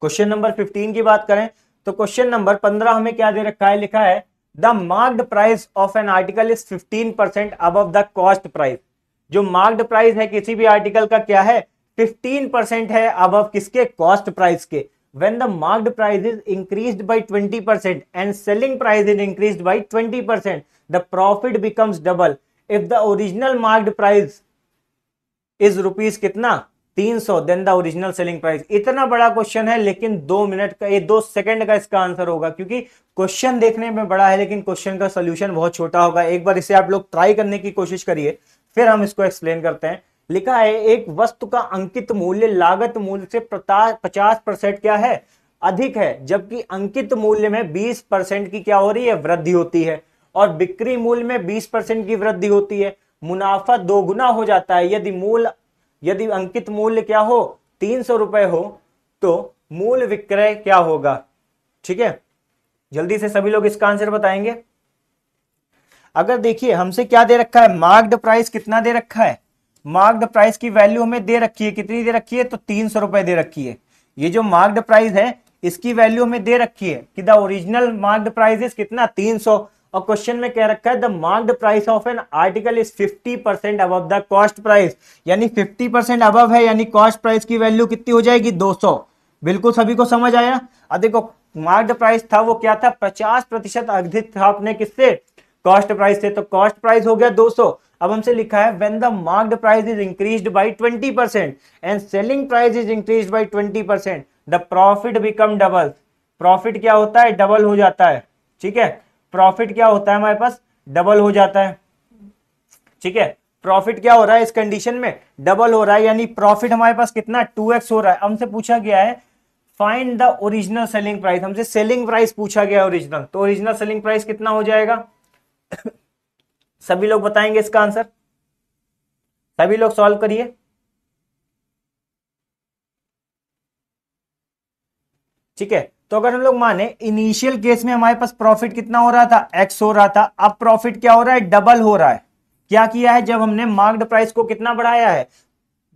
Speaker 1: क्वेश्चन नंबर फिफ्टीन की बात करें तो क्वेश्चन नंबर पंद्रह हमें क्या दे रखा है लिखा है the marked price of an article is fifteen percent अब द कॉस्ट प्राइस जो मार्क्ड प्राइस है किसी भी आर्टिकल का क्या है फिफ्टीन परसेंट है अब किसके कॉस्ट प्राइस के when the marked price is increased by 20% and selling price is increased by 20%, the profit becomes double. If the original marked price is rupees कितना 300 then the original selling price इतना बड़ा question है लेकिन दो minute का ये दो second का इसका आंसर होगा क्योंकि क्वेश्चन देखने में बड़ा है लेकिन क्वेश्चन का सोल्यूशन बहुत छोटा होगा एक बार इसे आप लोग ट्राई करने की कोशिश करिए फिर हम इसको एक्सप्लेन करते हैं लिखा है एक वस्तु का अंकित मूल्य लागत मूल्य से पचास परसेंट क्या है अधिक है जबकि अंकित मूल्य में बीस परसेंट की क्या हो रही है वृद्धि होती है और बिक्री मूल्य में बीस परसेंट की वृद्धि होती है मुनाफा दोगुना हो जाता है यदि मूल यदि अंकित मूल्य क्या हो तीन सौ रुपए हो तो मूल विक्रय क्या होगा ठीक है जल्दी से सभी लोग इसका आंसर बताएंगे अगर देखिए हमसे क्या दे रखा है मार्क्ड प्राइस कितना दे रखा है मार्क्ड प्राइस की वैल्यू हमें दे रखी है कितनी दे रखी है तो तीन सौ रुपए दे रखी है ये जो मार्क्ड प्राइस है इसकी वैल्यू हमें दे रखी है कि the original marked price is कितना तीन सौ और क्वेश्चन में कह रखा है the marked price of an article is fifty percent अब द कॉस्ट प्राइस यानी फिफ्टी परसेंट अब है यानी कॉस्ट प्राइस की वैल्यू कितनी हो जाएगी 200 बिल्कुल सभी को समझ आया अब देखो मार्क्ड प्राइस था वो क्या था पचास प्रतिशत अधिक था अपने किससे कॉस्ट प्राइस से तो कॉस्ट प्राइस हो गया 200 अब हमसे लिखा है when the marked price is increased by 20 percent and selling price is increase by 20 percent the profit become double profit क्या होता है डबल हो जाता है ठीक है प्रॉफिट क्या होता है हमारे पास डबल हो जाता है ठीक है प्रॉफिट क्या हो रहा है इस कंडीशन में डबल हो रहा है यानी प्रॉफिट हमारे पास कितना एक्स हो रहा है हमसे पूछा गया है find the original selling price हमसे सेलिंग प्राइस पूछा गया ओरिजिनल तो ओरिजिनल सेलिंग प्राइस कितना हो जाएगा सभी लोग बताएंगे इसका आंसर सभी लोग सॉल्व करिए ठीक है तो अगर हम लोग माने इनिशियल केस में हमारे पास प्रॉफिट कितना हो रहा था एक्स हो रहा था अब प्रॉफिट क्या हो रहा है डबल हो रहा है क्या किया है जब हमने मार्क्ड प्राइस को कितना बढ़ाया है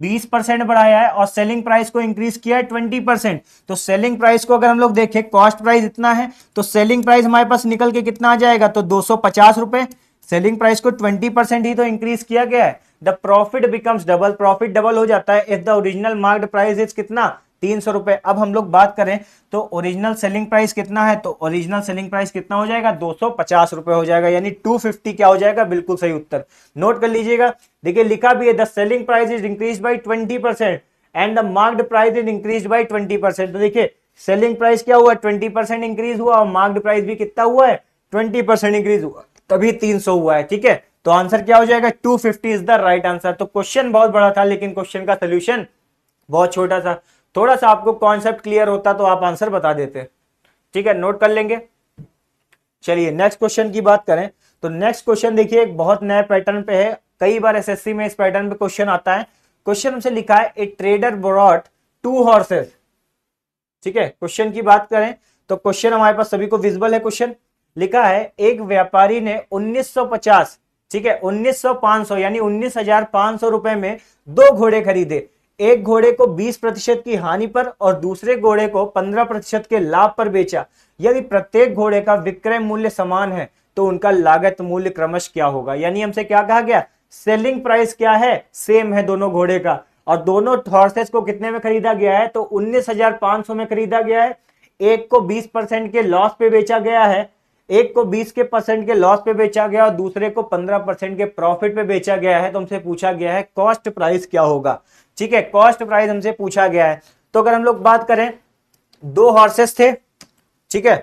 Speaker 1: 20 परसेंट बढ़ाया है और सेलिंग प्राइस को इंक्रीज किया है 20 परसेंट तो सेलिंग प्राइस को अगर हम लोग देखें कॉस्ट प्राइस इतना है तो सेलिंग प्राइस हमारे पास निकल के कितना आ जाएगा तो दो सौ पचास रुपए सेलिंग प्राइस को 20 परसेंट ही तो इंक्रीज किया गया है the profit becomes double profit double हो जाता है if the original marked price is कितना तीन सौ रुपए अब हम लोग बात करें तो ओरिजिनल सेलिंग प्राइस कितना है तो ओरिजिनल सेलिंग प्राइस कितना हो जाएगा दो सौ पचास रुपए हो जाएगा यानी टू फिफ्टी क्या हो जाएगा बिल्कुल सही उत्तर नोट कर लीजिएगा देखिए लिखा भी है the selling price is increase by twenty percent and the marked price is increase by twenty percent तो देखिए सेलिंग प्राइस क्या हुआ ट्वेंटी परसेंट इंक्रीज हुआ और मार्क्ड प्राइस भी कितना हुआ है ट्वेंटी परसेंट इंक्रीज हुआ तभी 300 हुआ है ठीक है तो आंसर क्या हो जाएगा 250 इज द राइट आंसर तो क्वेश्चन बहुत बड़ा था लेकिन क्वेश्चन का सोल्यूशन बहुत छोटा था थोड़ा सा आपको कॉन्सेप्ट क्लियर होता तो आप आंसर बता देते ठीक है नोट कर लेंगे चलिए नेक्स्ट क्वेश्चन की बात करें तो नेक्स्ट क्वेश्चन देखिए एक बहुत नए पैटर्न पे है कई बार एसएससी में इस पैटर्न पे क्वेश्चन आता है क्वेश्चन हमसे लिखा है a trader brought two horses ठीक है क्वेश्चन की बात करें तो क्वेश्चन हमारे पास सभी को विजिबल है क्वेश्चन लिखा है एक व्यापारी ने 1950 ठीक है 1900 यानी 19,500 रुपए में दो घोड़े खरीदे एक घोड़े को 20 प्रतिशत की हानि पर और दूसरे घोड़े को 15 प्रतिशत के लाभ पर बेचा यदि प्रत्येक घोड़े का विक्रय मूल्य समान है तो उनका लागत मूल्य क्रमश क्या होगा यानी हमसे क्या कहा गया सेलिंग प्राइस क्या है सेम है दोनों घोड़े का और दोनों हॉर्सेस को कितने में खरीदा गया है तो 19,500 में खरीदा गया है एक को 20 परसेंट के लॉस पे बेचा गया है एक को 20 के परसेंट के लॉस पे बेचा गया और दूसरे को 15 परसेंट के प्रॉफिट पे बेचा गया है तो हमसे पूछा गया है कॉस्ट प्राइस क्या होगा ठीक है कॉस्ट प्राइस हमसे पूछा गया है तो अगर हम लोग बात करें दो हॉर्सेस थे ठीक है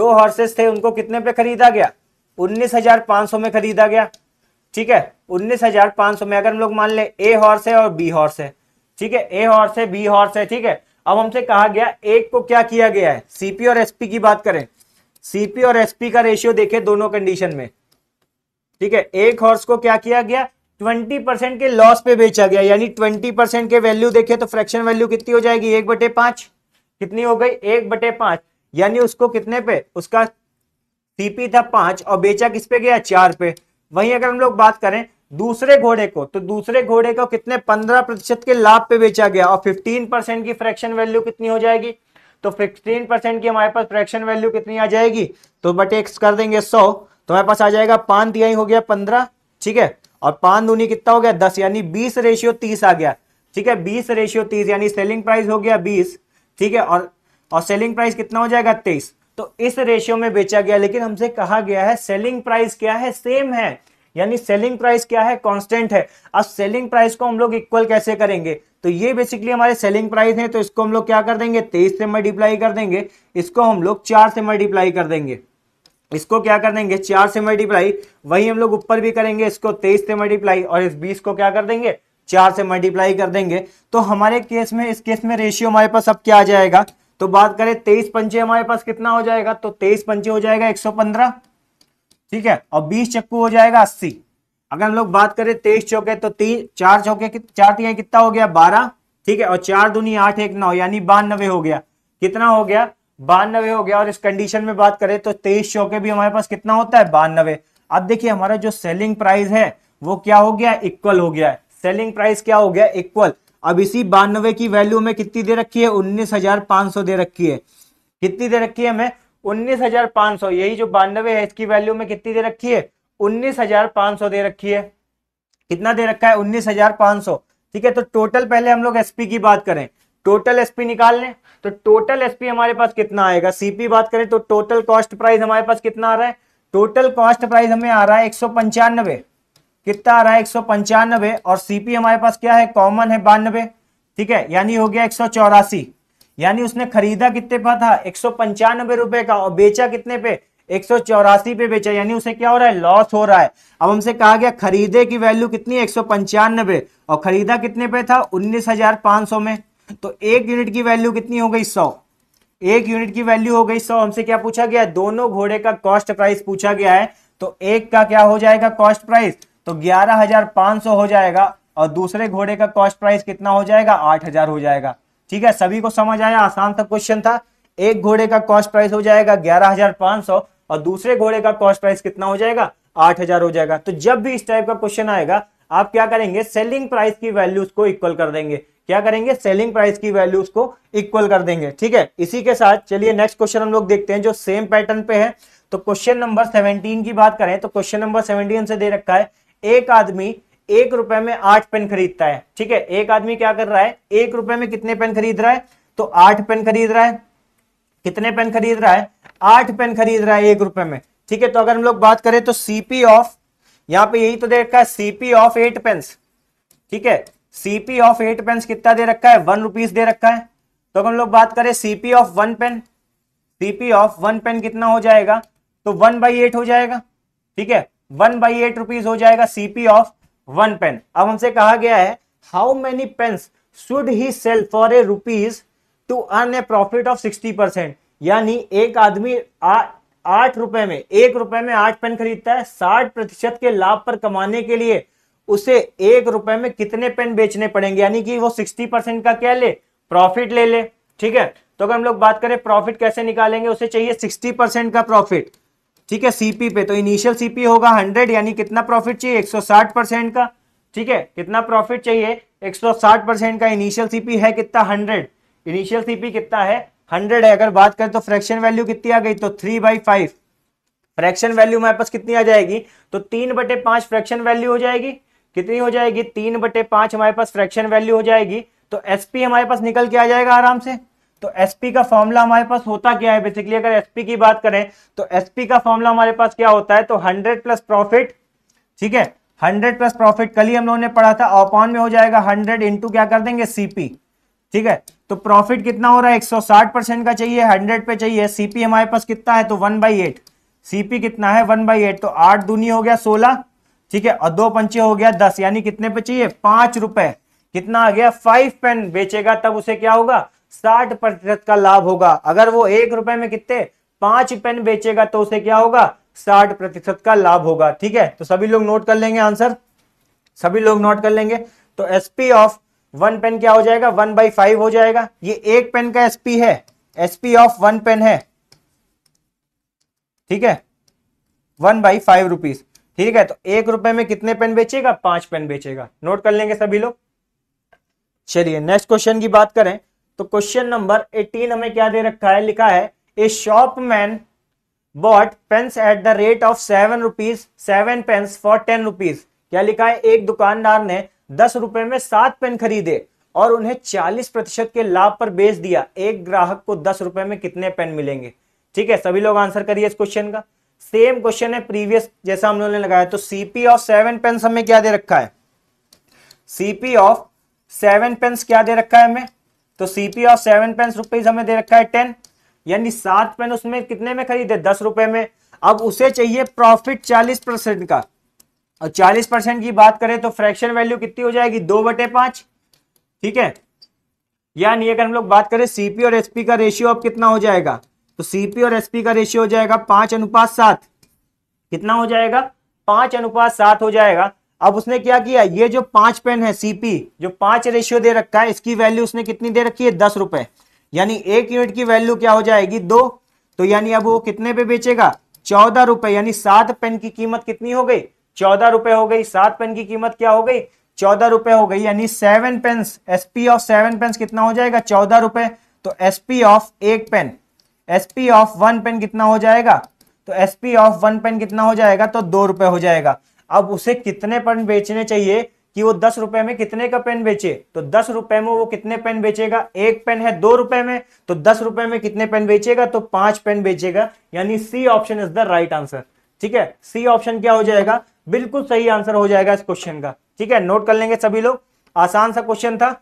Speaker 1: दो हॉर्सेस थे उनको कितने पे खरीदा गया उन्नीस हजार पांच सौ में खरीदा गया ठीक है उन्नीस हजार पांच सौ में अगर हम लोग मान ले ए हॉर्स है और बी हॉर्स है ठीक है ए हॉर्स है बी हॉर्स है ठीक है अब हमसे कहा गया एक को क्या किया गया है सीपी और एसपी की बात करें सीपी और एसपी का रेशियो देखे दोनों कंडीशन में ठीक है एक हॉर्स को क्या किया गया 20 परसेंट के लॉस पे बेचा गया यानी 20 परसेंट के वैल्यू देखे तो फ्रैक्शन वैल्यू कितनी हो जाएगी एक बटे पांच कितनी हो गई एक बटे पांच यानी उसको कितने पे उसका सीपी था पांच और बेचा किस पे गया चार पे वहीं अगर हम लोग बात करें दूसरे घोड़े को तो दूसरे घोड़े को कितने पंद्रह प्रतिशत के लाभ पे बेचा गया और फिफ्टीन परसेंट की फ्रैक्शन वैल्यू कितनी हो जाएगी तो फिफ्टीन परसेंट की हमारे पास फ्रैक्शन वैल्यू कितनी आ जाएगी तो बटे एक्स कर देंगे सौ तो हमारे पास आ जाएगा पान दिया हो गया पंद्रह ठीक है और पान दूनी कितना हो गया दस यानी बीस रेशियो तीस आ गया ठीक है बीस रेशियो तीस यानी सेलिंग प्राइस हो गया बीस ठीक है और और सेलिंग प्राइस कितना हो जाएगा तेईस तो इस रेशियो में बेचा गया लेकिन हमसे कहा गया है सेलिंग प्राइस क्या है सेम है यानी सेलिंग प्राइस क्या है कांस्टेंट है अब सेलिंग प्राइस को हम लोग इक्वल कैसे करेंगे तो ये बेसिकली हमारे सेलिंग प्राइस है तो इसको हम लोग क्या कर देंगे तेईस से मल्टीप्लाई कर देंगे इसको हम लोग चार से मल्टीप्लाई कर देंगे इसको क्या कर देंगे चार से मल्टीप्लाई वही हम लोग ऊपर भी करेंगे इसको तेईस से मल्टीप्लाई और इस बीस को क्या कर देंगे चार से मल्टीप्लाई कर देंगे तो हमारे केस में इस केस में रेशियो हमारे पास अब क्या आ जाएगा तो बात करें तेईस पंचे हमारे पास कितना हो जाएगा तो तेईस पंचे हो जाएगा एक ठीक है और बीस चक्कू हो जाएगा अस्सी अगर हम लोग बात करें तेईस चौके तो तीन चार चौके चार तीन कितना हो गया बारह ठीक है और चार दुनिया आठ एक नौ यानी बानवे हो गया कितना हो गया बानवे हो गया और इस कंडीशन में बात करें तो तेईस चौके भी हमारे पास कितना होता है बानवे अब देखिए हमारा जो सेलिंग प्राइस है वो क्या हो गया इक्वल हो गया है सेलिंग प्राइस क्या हो गया इक्वल अब इसी बानवे की वैल्यू में कितनी दे रखी है उन्नीस हजार पांच सौ दे रखी है कितनी दे रखी है हमें उन्नीस हजार पांच सौ यही जो बानवे है इसकी वैल्यू में कितनी दे रखी है उन्नीस हजार पांच सौ दे रखी है कितना दे रखा है उन्नीस हजार पांच सौ ठीक है तो टोटल पहले हम लोग एसपी की बात करें टोटल एसपी निकाल लें तो टोटल एसपी हमारे पास कितना आएगा सीपी बात करें तो टोटल कॉस्ट प्राइस हमारे पास कितना आ रहा है टोटल कॉस्ट प्राइस हमें आ रहा है एक कितना आ रहा है एक और सीपी हमारे पास क्या है कॉमन है बानबे ठीक है यानी हो गया एक यानी उसने खरीदा कितने पर था एक रुपए का और बेचा कितने पे एक सौ चौरासी पे बेचा यानी उसे क्या हो रहा है लॉस हो रहा है अब हमसे कहा गया खरीदे की वैल्यू कितनी एक सौ पंचानबे और खरीदा कितने पे था उन्नीस हजार पांच सौ में तो एक यूनिट की वैल्यू कितनी हो गई सौ एक यूनिट की वैल्यू हो गई सौ हमसे क्या पूछा गया दोनों घोड़े का कॉस्ट प्राइस पूछा गया है तो एक का क्या हो जाएगा कॉस्ट प्राइस तो ग्यारह हजार पांच सौ हो जाएगा और दूसरे घोड़े का कॉस्ट प्राइस कितना हो जाएगा आठ हजार हो जाएगा ठीक है सभी को समझ आया आसान सा क्वेश्चन था एक घोड़े का कॉस्ट प्राइस हो जाएगा ग्यारह हजार पांच सौ और दूसरे घोड़े का कॉस्ट प्राइस कितना हो जाएगा आठ हजार हो जाएगा तो जब भी इस टाइप का क्वेश्चन आएगा आप क्या करेंगे सेलिंग प्राइस की वैल्यूज को इक्वल कर देंगे क्या करेंगे सेलिंग प्राइस की वैल्यूज को इक्वल कर देंगे ठीक है इसी के साथ चलिए नेक्स्ट क्वेश्चन हम लोग देखते हैं जो सेम पैटर्न पे है तो क्वेश्चन नंबर सेवनटीन की बात करें तो क्वेश्चन नंबर सेवनटीन से दे रखा है एक आदमी एक रुपए में आठ पेन खरीदता है ठीक है एक आदमी क्या कर रहा है एक रुपए में कितने पेन खरीद रहा है तो आठ पेन खरीद रहा है कितने पेन खरीद रहा है आठ पेन खरीद रहा है एक रुपए में ठीक है तो अगर हम लोग बात करें तो सीपी ऑफ यहाँ पे यही तो दे रखा है सीपी ऑफ एट पेन्स ठीक है सीपी ऑफ एट पेन्स कितना दे रखा है वन रुपीज दे रखा है तो अगर हम लोग बात करें CP of one pen CP of one pen कितना हो जाएगा तो वन बाई एट हो जाएगा ठीक है वन बाई एट रुपीज हो जाएगा सीपी ऑफ वन पेन अब हमसे कहा गया है how many pens should he sell for a rupees to earn a profit of sixty percent यानी एक आदमी आठ रुपए में एक रुपए में आठ पेन खरीदता है साठ प्रतिशत के लाभ पर कमाने के लिए उसे एक रुपए में कितने पेन बेचने पड़ेंगे यानी कि वो सिक्सटी परसेंट का क्या ले प्रॉफिट ले ले ठीक है तो अगर हम लोग बात करें प्रॉफिट कैसे निकालेंगे उसे चाहिए सिक्सटी परसेंट का प्रॉफिट ठीक है सीपी पे तो इनिशियल सीपी होगा हंड्रेड यानी कितना प्रॉफिट चाहिए एक सौ साठ परसेंट का ठीक है कितना प्रॉफिट चाहिए एक सौ साठ परसेंट का इनिशियल सीपी है कितना हंड्रेड इनिशियल सीपी कितना है हंड्रेड है अगर बात करें तो फ्रैक्शन वैल्यू कितनी आ गई तो three by five fraction value हमारे पास कितनी आ जाएगी तो तीन बटे पांच फ्रैक्शन वैल्यू हो जाएगी कितनी हो जाएगी तीन बटे पांच हमारे पास फ्रैक्शन वैल्यू हो जाएगी तो एसपी हमारे पास निकल के आ जाएगा आराम से तो एसपी का फॉर्मूला हमारे पास होता क्या है बेसिकली अगर एसपी की बात करें तो एसपी का फॉर्मूला हमारे पास क्या होता है तो हंड्रेड प्लस प्रॉफिट ठीक है हंड्रेड प्लस प्रॉफिट कल ही हम लोगों ने पढ़ा था अपॉन में हो जाएगा हंड्रेड इंटू क्या कर देंगे सीपी ठीक है तो प्रॉफिट कितना हो रहा है एक सौ साठ परसेंट का चाहिए हंड्रेड पे चाहिए सीपी हमारे पास कितना है तो वन बाई एट सीपी कितना है वन बाई एट तो आठ दूनी हो गया सोलह ठीक है और दो पंचे हो गया दस यानी कितने पे चाहिए पांच रुपए कितना आ गया फाइव पेन बेचेगा तब उसे क्या होगा साठ प्रतिशत का लाभ होगा अगर वो एक रुपए में कितने पांच पेन बेचेगा तो उसे क्या होगा साठ प्रतिशत का लाभ होगा ठीक है तो सभी लोग नोट कर लेंगे आंसर सभी लोग नोट कर लेंगे तो एसपी ऑफ वन पेन क्या हो जाएगा वन बाई फाइव हो जाएगा ये एक पेन का एसपी है एसपी ऑफ वन पेन है ठीक है वन बाई फाइव रुपीज ठीक है तो एक रुपए में कितने पेन बेचेगा पांच पेन बेचेगा नोट कर लेंगे सभी लोग चलिए नेक्स्ट क्वेश्चन की बात करें तो क्वेश्चन नंबर एटीन हमें क्या दे रखा है लिखा है a shop man bought pens at the rate of seven rupees seven pens for ten rupees क्या लिखा है एक दुकानदार ने दस रुपए में सात पेन खरीदे और उन्हें चालीस प्रतिशत के लाभ पर बेच दिया एक ग्राहक को दस रुपए में कितने पेन मिलेंगे ठीक है सभी लोग आंसर करिए इस क्वेश्चन का सेम क्वेश्चन है प्रीवियस जैसा हम लोगों ने लगाया तो सीपी ऑफ सेवन पेन हमें क्या दे रखा है सीपी ऑफ सेवन पेन क्या दे रखा है हमें तो CP of seven pen rupees हमें दे रखा है टेन यानी सात पेन उसमें कितने में खरीदे दस रुपए में अब उसे चाहिए प्रॉफिट चालीस परसेंट का और 40 परसेंट की बात करें तो फ्रैक्शन वैल्यू कितनी हो जाएगी दो बटे पांच ठीक है यानी अगर हम लोग बात करें सीपी और एसपी का रेशियो अब कितना हो जाएगा तो सीपी और एसपी का रेशियो हो जाएगा पांच अनुपात सात कितना हो जाएगा पांच अनुपात सात हो जाएगा अब उसने क्या किया ये जो पांच पेन है सीपी जो पांच रेशियो दे रखा है इसकी वैल्यू उसने कितनी दे रखी है दस रुपए यानी एक यूनिट की वैल्यू क्या हो जाएगी दो तो यानी अब वो कितने पे बेचेगा चौदह रुपए यानी सात पेन की कीमत कितनी हो गई चौदह रुपए हो गई सात पेन की कीमत क्या हो गई चौदह रुपए हो गई यानी seven pens SP of seven pens कितना हो जाएगा चौदह रुपए तो एसपी ऑफ एक pen SP of one pen कितना हो जाएगा तो एसपी ऑफ वन पेन कितना हो जाएगा तो दो रुपए हो जाएगा अब उसे कितने पेन बेचने चाहिए कि वो दस रुपए में कितने का पेन बेचे तो दस रुपए में वो कितने पेन बेचेगा एक पेन है दो रुपए में तो दस रुपए में कितने पेन बेचेगा तो पांच पेन बेचेगा यानी C option is the right answer ठीक है सी ऑप्शन क्या हो जाएगा बिल्कुल सही आंसर हो जाएगा इस क्वेश्चन का ठीक है नोट कर लेंगे सभी लोग आसान सा क्वेश्चन था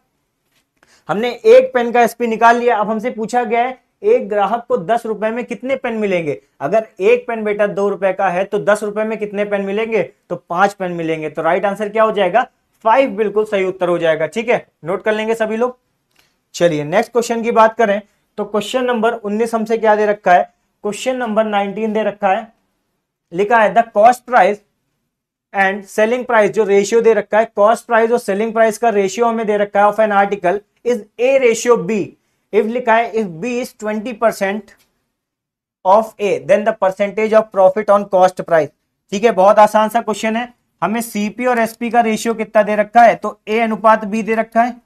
Speaker 1: हमने एक पेन का एसपी निकाल लिया अब हमसे पूछा गया है एक ग्राहक को दस रुपए में कितने पेन मिलेंगे अगर एक पेन बेटा दो रुपए का है तो दस रुपए में कितने पेन मिलेंगे तो पांच पेन मिलेंगे तो राइट आंसर क्या हो जाएगा फाइव बिल्कुल सही उत्तर हो जाएगा ठीक है नोट कर लेंगे सभी लोग चलिए नेक्स्ट क्वेश्चन की बात करें तो क्वेश्चन नंबर उन्नीस हमसे क्या दे रखा है क्वेश्चन नंबर नाइनटीन दे रखा है लिखा है the cost price and selling price जो रेशियो दे रखा है कॉस्ट प्राइस और सेलिंग प्राइस का रेशियो हमें दे रखा है of an article is A ratio B if लिखा है if B is twenty percent of A then the percentage of profit on cost price ठीक है बहुत आसान सा क्वेश्चन है हमें सीपी और एसपी का रेशियो कितना दे रखा है तो ए अनुपात बी दे रखा है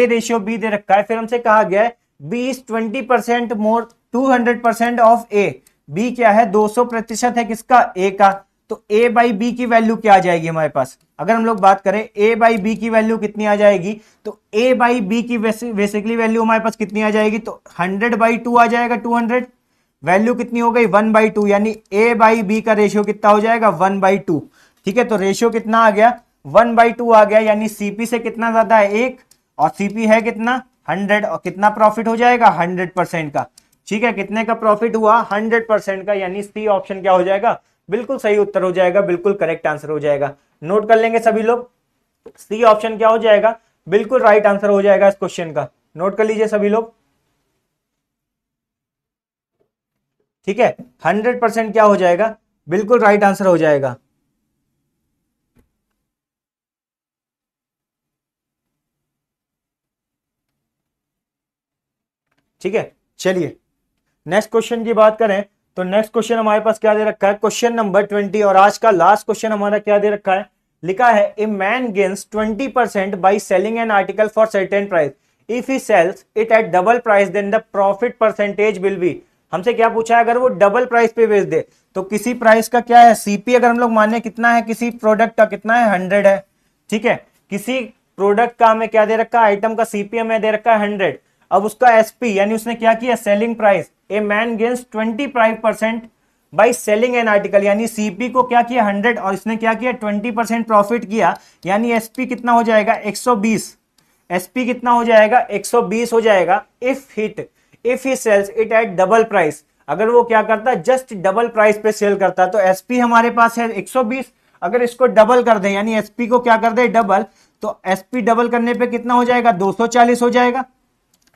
Speaker 1: ए रेशियो बी दे रखा है फिर हमसे कहा गया है B is twenty percent more two hundred percent of A B क्या है दो सौ प्रतिशत है किसका ए का तो ए बाई बी की वैल्यू क्या आ जाएगी हमारे पास अगर हम लोग बात करें ए बाई बी की वैल्यू कितनी आ जाएगी तो ए बाई बी की बेसिकली वैल्यू हमारे पास कितनी आ जाएगी तो हंड्रेड बाई टू आ जाएगा टू हंड्रेड वैल्यू कितनी हो गई वन बाई टू यानी ए बाई बी का रेशियो कितना हो जाएगा वन बाई टू ठीक है तो रेशियो कितना आ गया वन बाई टू आ गया यानी सीपी से कितना ज्यादा है एक और सीपी है कितना हंड्रेड और कितना प्रॉफिट हो जाएगा हंड्रेड परसेंट का ठीक है कितने का प्रॉफिट हुआ हंड्रेड परसेंट का यानी सी ऑप्शन क्या हो जाएगा बिल्कुल सही उत्तर हो जाएगा बिल्कुल करेक्ट आंसर हो जाएगा नोट कर लेंगे सभी लोग सी ऑप्शन क्या हो जाएगा बिल्कुल राइट आंसर हो जाएगा इस क्वेश्चन का नोट कर लीजिए सभी लोग ठीक है हंड्रेड परसेंट क्या हो जाएगा बिल्कुल राइट आंसर हो जाएगा ठीक है चलिए नेक्स्ट क्वेश्चन की बात करें तो नेक्स्ट क्वेश्चन हमारे पास क्या दे रखा है क्वेश्चन नंबर ट्वेंटी और आज का लास्ट क्वेश्चन हमारा क्या दे रखा है लिखा है a man gains twenty percent by selling an article for certain price if he sells it at double price then the profit percentage will be हमसे क्या पूछा है अगर वो डबल प्राइस पे बेच दे तो किसी प्राइस का क्या है सीपी अगर हम लोग माने कितना है किसी प्रोडक्ट का कितना है हंड्रेड है ठीक है किसी प्रोडक्ट का हमें क्या दे रखा है आइटम का सीपी हमें दे रखा है हंड्रेड अब उसका एसपी यानी उसने क्या किया selling price a man gains five percent by selling an article यानी सीपी को क्या किया हंड्रेड और इसने क्या किया ट्वेंटी परसेंट प्रॉफिट किया यानी एसपी कितना हो जाएगा एक सौ बीस एसपी कितना हो जाएगा एक सौ बीस हो जाएगा if hit if he sells it at double price अगर वो क्या करता जस्ट डबल प्राइस पे सेल करता तो एसपी हमारे पास है एक सौ बीस अगर इसको डबल कर दे यानी एसपी को क्या कर दे डबल तो एसपी डबल करने पे कितना हो जाएगा दो सौ चालीस हो जाएगा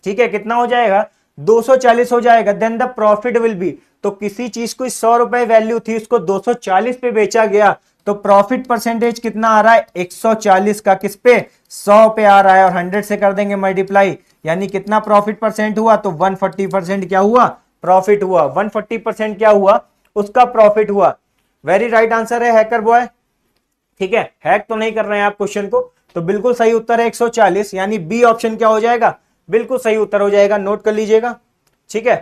Speaker 1: ठीक है कितना हो जाएगा 240 हो जाएगा then the profit will be तो किसी चीज को सौ रुपए वैल्यू थी उसको 240 पे बेचा गया तो प्रॉफिट परसेंटेज कितना आ रहा है 140 का किस पे 100 पे आ रहा है और 100 से कर देंगे मल्टीप्लाई यानी कितना प्रॉफिट परसेंट हुआ तो 140 परसेंट क्या हुआ प्रॉफिट हुआ 140 परसेंट क्या हुआ उसका प्रॉफिट हुआ वेरी राइट आंसर है हैकर बॉय ठीक है हैक तो नहीं कर रहे हैं आप क्वेश्चन को तो बिल्कुल सही उत्तर है 140 यानी बी ऑप्शन क्या हो जाएगा बिल्कुल सही उत्तर हो जाएगा नोट कर लीजिएगा ठीक है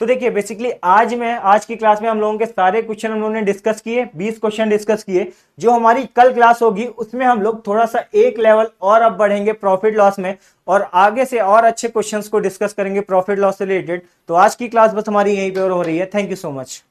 Speaker 1: तो देखिए बेसिकली आज मैं आज की क्लास में हम लोगों के सारे क्वेश्चन हम लोगों ने डिस्कस किए 20 क्वेश्चन डिस्कस किए जो हमारी कल क्लास होगी उसमें हम लोग थोड़ा सा एक लेवल और अब बढ़ेंगे प्रॉफिट लॉस में और आगे से और अच्छे क्वेश्चंस को डिस्कस करेंगे प्रॉफिट लॉस से रिलेटेड तो आज की क्लास बस हमारी यहीं पर हो रही है थैंक यू सो मच